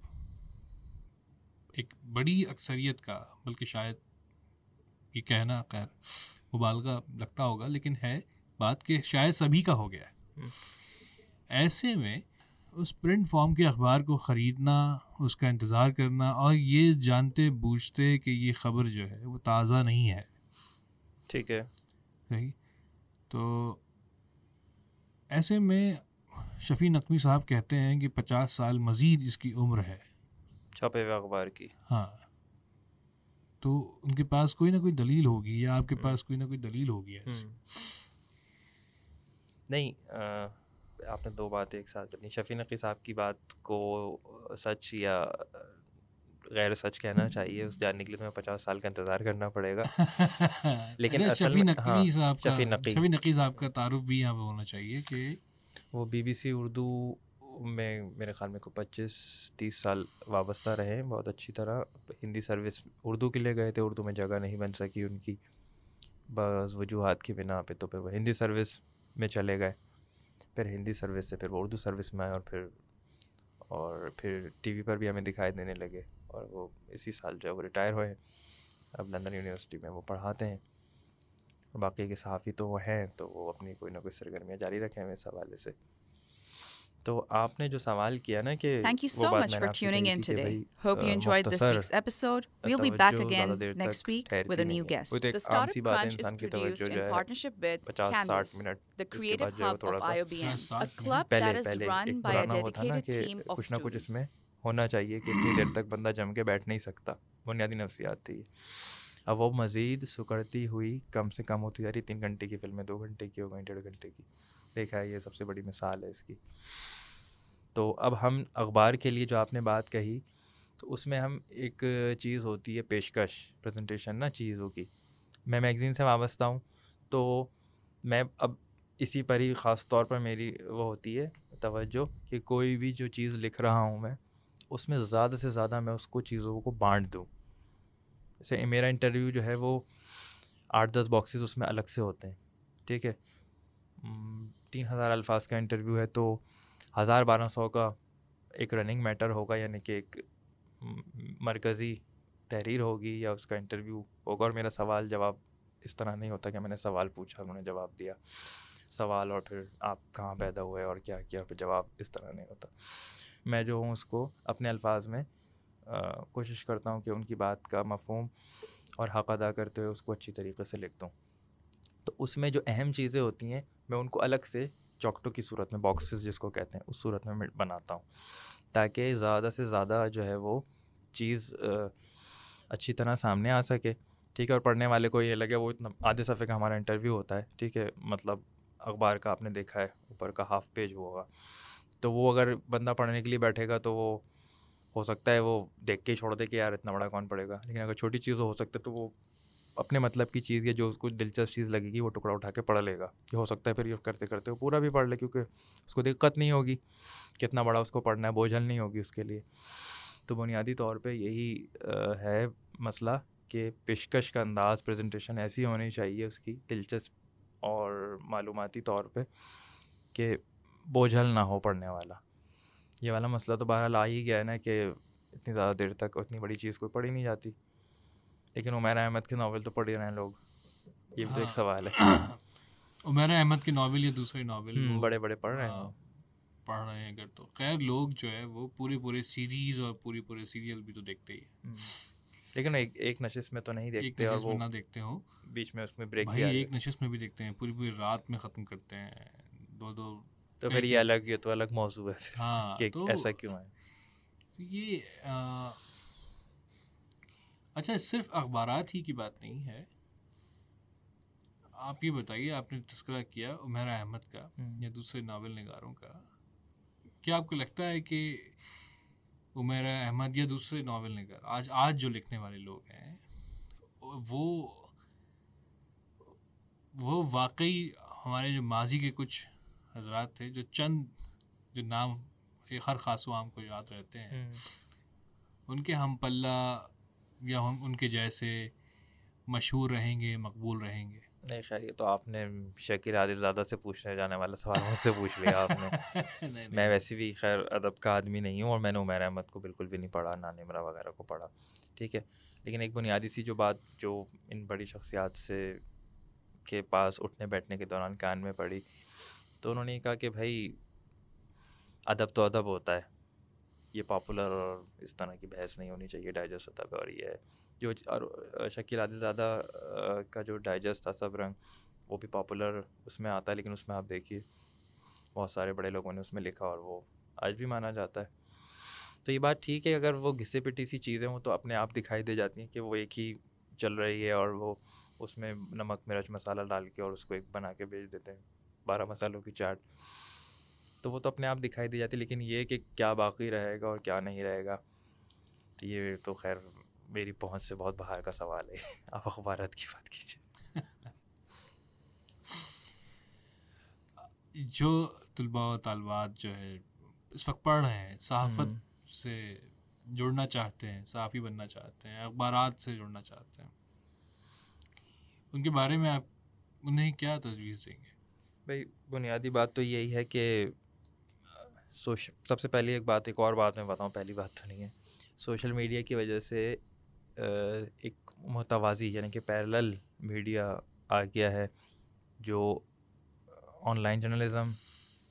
एक बड़ी अक्सरियत का बल्कि शायद ये कहना खैर मुबालगा लगता होगा लेकिन है बात कि शायद सभी का हो गया है हम्म। ऐसे में उस प्रिंट फॉर्म के अखबार को ख़रीदना उसका इंतज़ार करना और ये जानते बूझते कि ये ख़बर जो है वो ताज़ा नहीं है ठीक है सही तो ऐसे में शफी नकवी साहब कहते हैं कि पचास साल मज़ीद इसकी उम्र है छपे हुए अखबार की हाँ तो उनके पास कोई ना कोई दलील होगी या आपके हम्म। पास कोई ना कोई दलील होगी हम्म। नहीं आ, आपने दो बातें एक साथ करनी शफी नकी साहब की बात को सच या गैर सच कहना हम्म। चाहिए उस जानने के लिए तुम्हें पचास साल का इंतजार करना पड़ेगा <laughs> लेकिन अच्छा, शफी नकी साहब हाँ, शफी नकी शफी नकी साहब का तारुफ भी यहाँ पे होना चाहिए कि वो बीबीसी उर्दू मैं मेरे ख्याल में को पच्चीस तीस साल वाबस्ता रहे बहुत अच्छी तरह हिंदी सर्विस उर्दू के लिए गए थे उर्दू में जगह नहीं बन सकी उनकी बस वजूहत की बिना पे तो फिर वो हिंदी सर्विस में चले गए फिर हिंदी सर्विस से फिर वो उर्दू सर्विस में आए और फिर और फिर टीवी पर भी हमें दिखाई देने लगे और वो इसी साल जो है वो रिटायर हुए अब लंदन यूनिवर्सिटी में वो पढ़ाते हैं बाकी के सहाफ़ी तो वो हैं तो वो अपनी कोई ना कोई सरगर्मियाँ जारी रखें हमें इस हवाले से तो आपने जो सवाल किया ना कि thank you so much for tuning in today hope you enjoyed this week's episode we will be back again next week with a new guest the Startup Crunch is produced in partnership with 50 minute the creative hub of IOBN a club that is run by a dedicated team of कुछ ना कुछ इसमें होना चाहिए कि इतनी देर तक बंदा जम के बैठ नहीं सकता बुनियादी नफसियात थी अब वो मज़ीद सुकड़ती हुई कम से कम होती जा रही तीन घंटे की फिल्में दो घंटे की हो गई डेढ़ घंटे की देखा है ये सबसे बड़ी मिसाल है इसकी तो अब हम अखबार के लिए जो आपने बात कही तो उसमें हम एक चीज़ होती है पेशकश प्रेजेंटेशन ना चीज़ों की मैं मैगज़ीन से वाबस्ता हूँ तो मैं अब इसी पर ही ख़ास तौर पर मेरी वो होती है तवज्जो कि कोई भी जो चीज़ लिख रहा हूँ मैं उसमें ज़्यादा से ज़्यादा मैं उसको चीज़ों को बांट दूँ जैसे मेरा इंटरव्यू जो है वो आठ दस बॉक्सेस उसमें अलग से होते हैं ठीक है तीन हज़ार अल्फाज का इंटरव्यू है तो हज़ार बारह सौ का एक रनिंग मैटर होगा यानी कि एक मरकज़ी तहरीर होगी या उसका इंटरव्यू होगा और मेरा सवाल जवाब इस तरह नहीं होता कि मैंने सवाल पूछा उन्होंने जवाब दिया सवाल और फिर आप कहाँ पैदा हुए और क्या किया फिर जवाब इस तरह नहीं होता मैं जो हूँ उसको अपने अल्फाज में कोशिश करता हूँ कि उनकी बात का मफहम और हक अदा करते हुए उसको अच्छी तरीके से लिख दूँ तो उसमें जो अहम चीज़ें होती हैं मैं उनको अलग से चॉकटो की सूरत में बॉक्सेस जिसको कहते हैं उस सूरत में बनाता हूँ ताकि ज़्यादा से ज़्यादा जो है वो चीज़ अच्छी तरह सामने आ सके ठीक है और पढ़ने वाले को ये लगे वो इतना आधे सफ़े का हमारा इंटरव्यू होता है ठीक है मतलब अखबार का आपने देखा है ऊपर का हाफ पेज वो होगा तो वो अगर बंदा पढ़ने के लिए बैठेगा तो वो हो सकता है वो देख के ही छोड़ दे कि यार इतना बड़ा कौन पड़ेगा लेकिन अगर छोटी चीज़ हो सकता है तो वो अपने मतलब की चीज़ या जो उसको दिलचस्प चीज़ लगेगी वो टुकड़ा उठा के पढ़ लेगा ये हो सकता है फिर ये करते करते वो पूरा भी पढ़ ले क्योंकि उसको दिक्कत नहीं होगी कितना बड़ा उसको पढ़ना है बोझल नहीं होगी उसके लिए तो बुनियादी तौर पर यही है मसला कि पेशकश का अंदाज़ प्रेजेंटेशन ऐसी होनी चाहिए उसकी दिलचस्प और मालूमती तौर पर कि बोझल ना हो पढ़ने वाला ये वाला मसला तो बहरहाल आ ही गया है ना कि इतनी ज़्यादा देर तक उतनी बड़ी चीज़ कोई पढ़ी नहीं जाती लेकिन उमर अहमद के नावल तो पढ़ ही रहे हैं लोग ये भी तो एक हाँ। सवाल है <clears throat> उमर अहमद के नावल या दूसरे नावल हम्म, बड़े बड़े पढ़ रहे हैं हाँ, पढ़ रहे हैं अगर तो खैर लोग जो है वो पूरे पूरे सीरीज और पूरे पूरे सीरियल भी तो देखते ही हम्म, लेकिन एक एक नशिश में तो नहीं देखते एक और वो ना देखते हो बीच में उसमें ब्रेक भाई एक नशिश में भी देखते हैं पूरी पूरी रात में ख़त्म करते हैं दो दो तो फिर ये अलग ये तो अलग मौजू है हाँ कि तो ऐसा क्यों है तो ये आ, अच्छा सिर्फ अखबार ही की बात नहीं है आप ये बताइए आपने तस्करा किया उमेर अहमद का हम्म। या दूसरे नावल नगारों का क्या आपको लगता है कि उमर अहमद या दूसरे नावल नगार आज आज जो लिखने वाले लोग हैं वो वो वाकई हमारे जो माजी के कुछ हजरात थे जो चंद जो नाम हर खास आम को याद रहते हैं हम्म। उनके हम पल्ला या हम उनके जैसे मशहूर रहेंगे मकबूल रहेंगे नहीं खैर ये तो आपने शकील आदिल दादा से पूछने जाने वाला सवाल मुझसे पूछ लिया आपने <laughs> नहीं, नहीं, मैं वैसे भी खैर अदब का आदमी नहीं हूँ और मैंने उमेर अहमद को बिल्कुल भी नहीं पढ़ा ना निमरा वगैरह को पढ़ा ठीक है लेकिन एक बुनियादी सी जो बात जो इन बड़ी शख्सियात से के पास उठने बैठने के दौरान कान में पड़ी तो उन्होंने कहा कि भाई अदब तो अदब होता है ये पॉपुलर और इस तरह की बहस नहीं होनी चाहिए डाइजेस्ट सतह पर और ये जो और शकील आदिल दादा का जो डाइजेस्ट था सब रंग वो भी पॉपुलर उसमें आता है लेकिन उसमें आप देखिए बहुत सारे बड़े लोगों ने उसमें लिखा और वो आज भी माना जाता है तो ये बात ठीक है अगर वो घिसे पिटी सी चीज़ें हों तो अपने आप दिखाई दे जाती हैं कि वो एक ही चल रही है और वो उसमें नमक मिर्च मसाला डाल के और उसको एक बना के भेज देते हैं बारह मसालों की चाट तो वो तो अपने आप दिखाई दी जाती लेकिन ये कि क्या बाकी रहेगा और क्या नहीं रहेगा तो ये तो खैर मेरी पहुंच से बहुत बाहर का सवाल है <laughs> आप अखबार की बात कीजिए <laughs> जो तलबा और तलबात जो है इस वक्त पढ़ रहे हैं सहाफ़त हम्म। से जुड़ना चाहते हैं सहाफ़ी बनना चाहते हैं अखबार से जुड़ना चाहते हैं उनके बारे में आप उन्हें क्या तजवीज़ देंगे भाई बुनियादी बात तो यही है कि सोशल सबसे पहले एक बात एक और बात मैं बताऊँ पहली बात तो नहीं है सोशल मीडिया की वजह से एक मतवाज़ी यानी कि पैरेलल मीडिया आ गया है जो ऑनलाइन जर्नलिज़म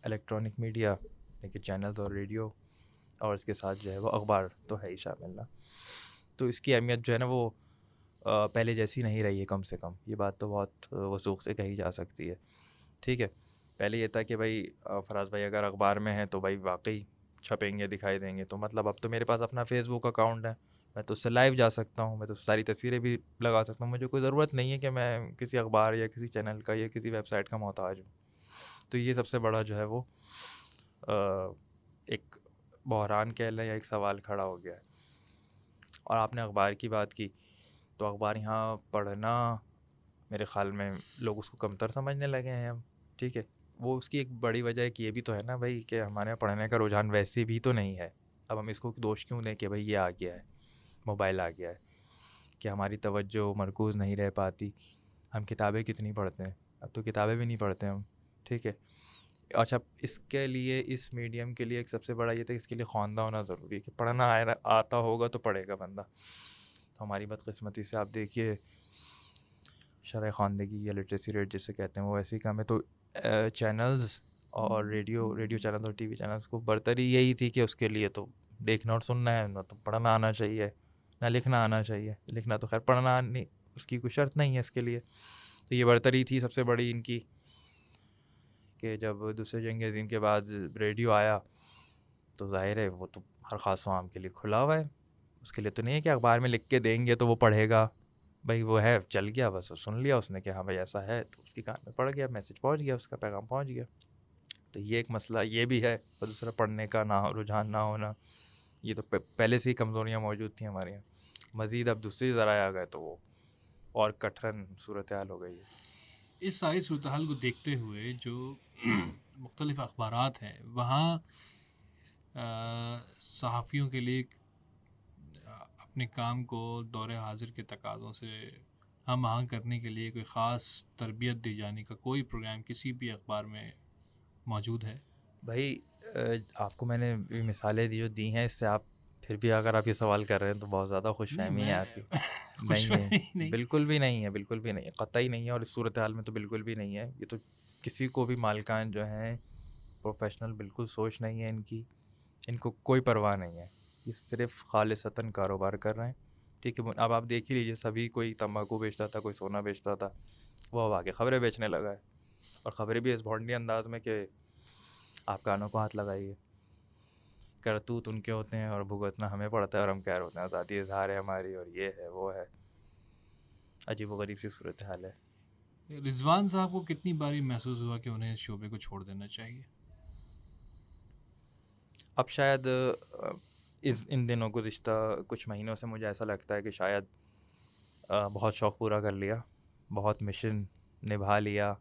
इलेक्ट्रॉनिक मीडिया यानी कि चैनल्स और रेडियो और इसके साथ जो है वो अखबार तो है ही शामिल ना तो इसकी अहमियत जो है ना वो पहले जैसी नहीं रही है कम से कम ये बात तो बहुत वसूख से कही जा सकती है ठीक है पहले ये था कि भाई फराज भाई अगर अखबार में है तो भाई वाकई छपेंगे दिखाई देंगे तो मतलब अब तो मेरे पास अपना फेसबुक अकाउंट है मैं तो उससे लाइव जा सकता हूँ मैं तो सारी तस्वीरें भी लगा सकता हूँ मुझे कोई ज़रूरत नहीं है कि मैं किसी अखबार या किसी चैनल का या किसी वेबसाइट का मोहताज हूँ तो ये सबसे बड़ा जो है वो एक बहरान कह लें या एक सवाल खड़ा हो गया है और आपने अखबार की बात की तो अखबार यहाँ पढ़ना मेरे ख्याल में लोग उसको कमतर समझने लगे हैं हम ठीक है वो उसकी एक बड़ी वजह कि ये भी तो है ना भाई कि हमारे यहाँ पढ़ने का रुझान वैसे भी तो नहीं है अब हम इसको दोष क्यों दें कि भाई ये आ गया है मोबाइल आ गया है कि हमारी तवज्जो मरकूज़ नहीं रह पाती हम किताबें कितनी पढ़ते हैं अब तो किताबें भी नहीं पढ़ते हम ठीक है अच्छा इसके लिए इस मीडियम के लिए एक सबसे बड़ा ये था इसके लिए खानदा होना ज़रूरी है कि पढ़ना आया आता होगा तो पढ़ेगा बंदा तो हमारी बदकस्मती से आप देखिए शरह खानदगी या लिटरेसी रेट जिसे कहते हैं वो ऐसे ही कम है तो चैनल्स और रेडियो रेडियो चैनल्स और टीवी चैनल्स को बरतरी यही थी कि उसके लिए तो देखना और सुनना है ना तो पढ़ना आना चाहिए ना लिखना आना चाहिए लिखना तो खैर पढ़ना नहीं उसकी कोई शर्त नहीं है इसके लिए तो ये बरतरी थी सबसे बड़ी इनकी कि जब दूसरे जंग अजीम के बाद रेडियो आया तो जाहिर है वो तो हर ख़ास आम के लिए खुला हुआ है उसके लिए तो नहीं है कि अखबार में लिख के देंगे तो वो पढ़ेगा भाई वो है चल गया बस सुन लिया उसने कि हाँ भाई ऐसा है तो उसकी कान में पड़ गया मैसेज पहुँच गया उसका पैगाम पहुँच गया तो ये एक मसला ये भी है और दूसरा पढ़ने का ना रुझान ना होना ये तो पहले से ही कमज़ोरियाँ मौजूद थी हमारे यहाँ मज़ीद अब दूसरे ज़रा आ गए तो वो और कठिन सूरत हाल हो गई है इस सारी सूरत हाल को देखते हुए जो <clears throat> मुख्तलिफ अखबार हैं वहाँ सहाफ़ियों के लिए अपने काम को दौर हाजिर के तकाज़ों से हम आहंग करने के लिए कोई ख़ास तरबियत दी जाने का कोई प्रोग्राम किसी भी अखबार में मौजूद है भाई आपको मैंने मिसालें जो दी हैं इससे आप फिर भी अगर आप ये सवाल कर रहे हैं तो बहुत ज़्यादा खुशफहमी है आपकी <laughs> नहीं है नहीं। बिल्कुल भी नहीं है बिल्कुल भी नहीं है कतई नहीं है और इस सूरत हाल में तो बिल्कुल भी नहीं है ये तो किसी को भी मालकान जो हैं प्रोफेशनल बिल्कुल सोच नहीं है इनकी इनको कोई परवाह नहीं है ये सिर्फ खालसता कारोबार कर रहे हैं ठीक है अब आप देख ही लीजिए सभी कोई तम्बाकू बेचता था कोई सोना बेचता था वो अब आगे खबरें बेचने लगा है और ख़बरें भी इस भोंडी अंदाज में कि आप कानों को हाथ लगाइए करतूत उनके होते हैं और भुगतना हमें पड़ता है और हम कह रहे होते हैं आज़ादी इजहार है हमारी और ये है वो है अजीब व गरीब सी सूरत हाल है रिजवान साहब को कितनी बारी महसूस हुआ कि उन्हें इस शोबे को छोड़ देना चाहिए अब शायद इस इन दिनों गुज्त कुछ महीनों से मुझे ऐसा लगता है कि शायद बहुत शौक़ पूरा कर लिया बहुत मिशन निभा लिया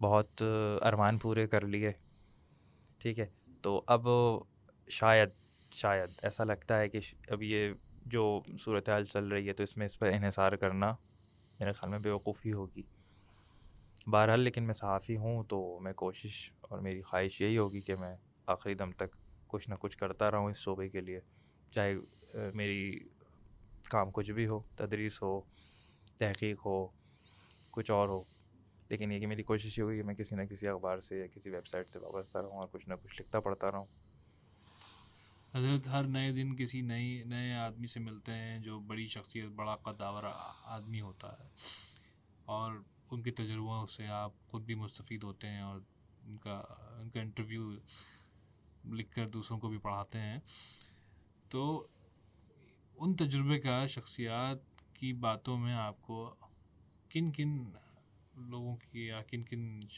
बहुत अरमान पूरे कर लिए ठीक है तो अब शायद शायद ऐसा लगता है कि अब ये जो सूरत हाल चल रही है तो इसमें इस पर इहसार करना मेरे ख्याल में बेवकूफ़ी होगी बहरहाल लेकिन मैं सहाफ़ी हूँ तो मैं कोशिश और मेरी ख्वाहिश यही होगी कि मैं आखिरी दम तक कुछ ना कुछ करता रहूँ इस शोबे के लिए चाहे मेरी काम कुछ भी हो तदरीस हो तहकीक हो कुछ और हो लेकिन ये कि मेरी कोशिश ये हुई कि मैं किसी ना किसी अखबार से या किसी वेबसाइट से वाबस्ता रहूँ और कुछ ना कुछ लिखता पढ़ता रहूँ हजरत हर नए दिन किसी नई नए आदमी से मिलते हैं जो बड़ी शख्सियत बड़ा कदावर आदमी होता है और उनके तजुर्बों से आप ख़ुद भी मुस्तफ़ होते हैं और उनका उनका इंटरव्यू लिख कर दूसरों को भी पढ़ाते हैं तो उन तजुर्बे का शख्सियात की बातों में आपको किन किन लोगों की या किन किन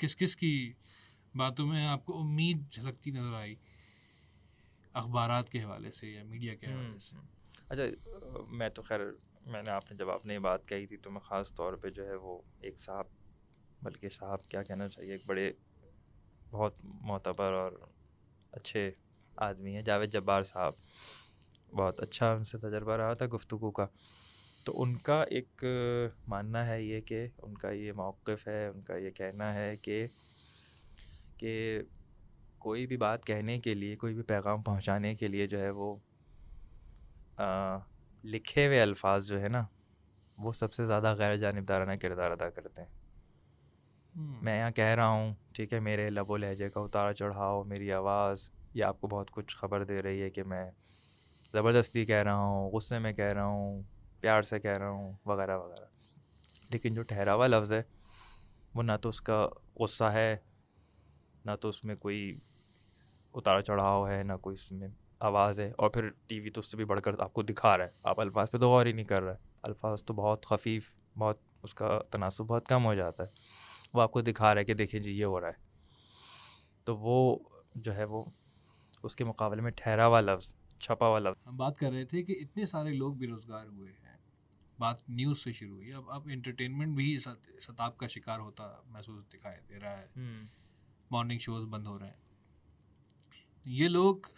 किस किस की बातों में आपको उम्मीद झलकती नज़र आई अखबार के हवाले से या मीडिया के हवाले हम्म, से हम्म। अच्छा मैं तो खैर मैंने आपने जब आपने ये बात कही थी तो मैं ख़ास तौर पे जो है वो एक साहब बल्कि साहब क्या कहना चाहिए एक बड़े बहुत मोतबर और अच्छे आदमी हैं जावेद जब्बार साहब बहुत अच्छा उनसे तजर्बा रहा था गुफ्तु का तो उनका एक मानना है ये कि उनका ये मौक़ है उनका ये कहना है कि कि कोई भी बात कहने के लिए कोई भी पैगाम पहुंचाने के लिए जो है वो आ, लिखे हुए अल्फाज जो है ना वो सबसे ज़्यादा गैर जानबदाराना किरदार अदा करते हैं मैं यहाँ कह रहा हूँ ठीक है मेरे लबो लहजे का उतार चढ़ाव मेरी आवाज़ ये आपको बहुत कुछ खबर दे रही है कि मैं ज़बरदस्ती कह रहा हूँ गुस्से में कह रहा हूँ प्यार से कह रहा हूँ वगैरह वगैरह लेकिन जो ठहरावा लफ्ज़ है वो ना तो उसका गुस्सा है ना तो उसमें कोई उतार चढ़ाव है ना कोई उसमें आवाज़ है और फिर टीवी तो उससे भी बढ़कर आपको दिखा रहा है आप अल्फाज पे तो गौर ही नहीं कर रहे अल्फाज तो बहुत खफीफ बहुत उसका तनासब बहुत कम हो जाता है वो आपको दिखा रहा है कि देखिए जी ये हो रहा है तो वो जो है वो उसके मुकाबले में ठहरा हुआ लफ्ज़ छपा हुआ लफ्ज़ हम बात कर रहे थे कि इतने सारे लोग बेरोज़गार हुए हैं बात न्यूज़ से शुरू हुई अब अब एंटरटेनमेंट भी सताब का शिकार होता महसूस दिखाई दे रहा है मॉर्निंग शोज़ बंद हो रहे हैं ये लोग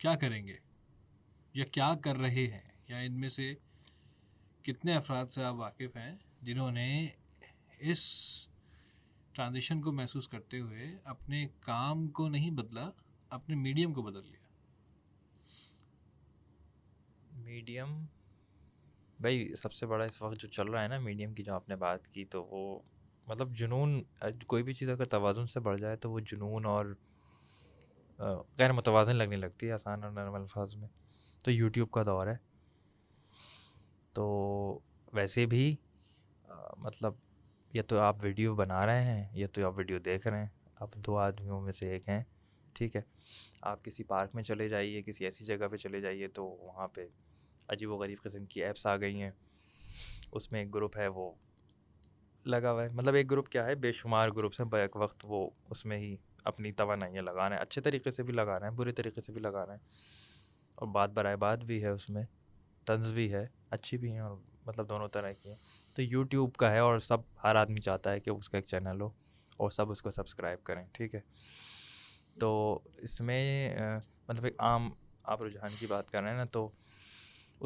क्या करेंगे या क्या कर रहे हैं या इनमें से कितने अफराद से आप वाकिफ़ हैं जिन्होंने इस ट्रांजिशन को महसूस करते हुए अपने काम को नहीं बदला अपने मीडियम को बदल लिया मीडियम भाई सबसे बड़ा इस वक्त जो चल रहा है ना मीडियम की जो आपने बात की तो वो मतलब जुनून कोई भी चीज़ अगर तोज़ुन से बढ़ जाए तो वो जुनून और गैर मुतवाजन लगने लगती है आसान और नरम अल्फाज में तो यूट्यूब का दौर है तो वैसे भी आ, मतलब या तो आप वीडियो बना रहे हैं या तो आप वीडियो देख रहे हैं आप दो आदमियों में से एक हैं ठीक है आप किसी पार्क में चले जाइए किसी ऐसी जगह पे चले जाइए तो वहाँ पे अजीब गरीब किस्म की ऐप्स आ गई हैं उसमें एक ग्रुप है वो लगा हुआ है मतलब एक ग्रुप क्या है बेशुमार ग्रुप्स हैं बैक वक्त वो उसमें ही अपनी तोानाइयाँ लगा रहे हैं अच्छे तरीके से भी लगा रहे हैं बुरे तरीके से भी लगा रहे हैं और बात बराए बात भी है उसमें तंज भी है अच्छी भी हैं और मतलब दोनों तरह की हैं तो यूट्यूब का है और सब हर आदमी चाहता है कि उसका एक चैनल हो और सब उसको सब्सक्राइब करें ठीक है तो इसमें मतलब एक आम आप रुझान की बात कर रहे हैं ना तो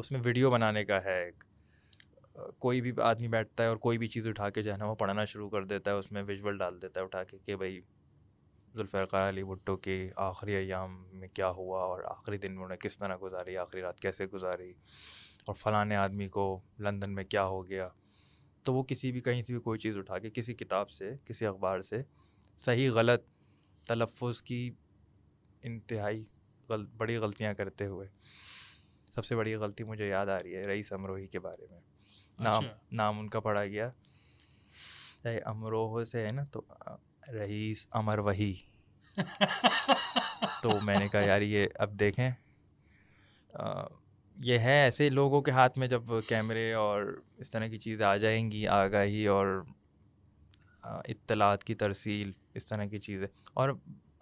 उसमें वीडियो बनाने का है एक कोई भी आदमी बैठता है और कोई भी चीज़ उठा के जो है ना वो पढ़ना शुरू कर देता है उसमें विजुअल डाल देता है उठा के कि भाई जुल्फ़ार अली भुट्टो के आखिरी अयाम में क्या हुआ और आखिरी दिन उन्होंने किस तरह गुजारी आखिरी रात कैसे गुजारी और फलाने आदमी को लंदन में क्या हो गया तो वो किसी भी कहीं से भी कोई चीज़ उठा के किसी किताब से किसी अखबार से सही गलत तलफ़ की इंतहाई गल, बड़ी गलतियाँ करते हुए सबसे बड़ी गलती मुझे याद आ रही है रईस अमरोही के बारे में नाम अच्छा। नाम उनका पढ़ा गया अमरोह से है ना तो रईस अमर वही <laughs> तो मैंने कहा यार ये अब देखें आ, ये है ऐसे लोगों के हाथ में जब कैमरे और इस तरह की चीज़ें आ जाएंगी आगाही और इत्तलात की तरसील इस तरह की चीज़ें और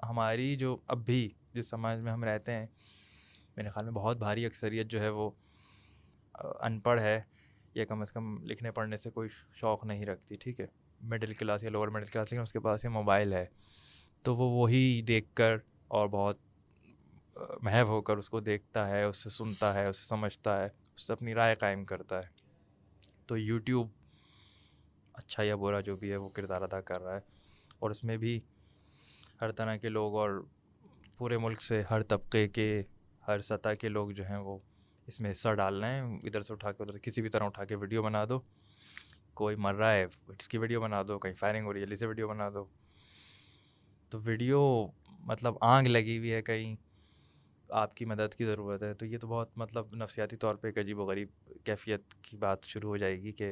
हमारी जो अब भी जिस समाज में हम रहते हैं मेरे ख्याल में बहुत भारी अक्सरियत जो है वो अनपढ़ है या कम से कम लिखने पढ़ने से कोई शौक़ नहीं रखती ठीक है मिडिल क्लास या लोअर मिडिल क्लास लेकिन उसके पास ये मोबाइल है तो वो वही देख कर और बहुत महव होकर उसको देखता है उससे सुनता है उससे समझता है उससे अपनी राय कायम करता है तो यूट्यूब अच्छा या बुरा जो भी है वो किरदार अदा कर रहा है और उसमें भी हर तरह के लोग और पूरे मुल्क से हर तबके के हर सतह के लोग जो हैं वो इसमें हिस्सा डाल रहे हैं इधर से उठा के उधर किसी भी तरह उठा के वीडियो बना दो कोई मर रहा है इसकी वीडियो बना दो कहीं फायरिंग हो रही है से वीडियो बना दो तो वीडियो मतलब आग लगी हुई है कहीं आपकी मदद की ज़रूरत है तो ये तो बहुत मतलब नफसियाती तौर पर एक अजीब गरीब कैफियत की बात शुरू हो जाएगी कि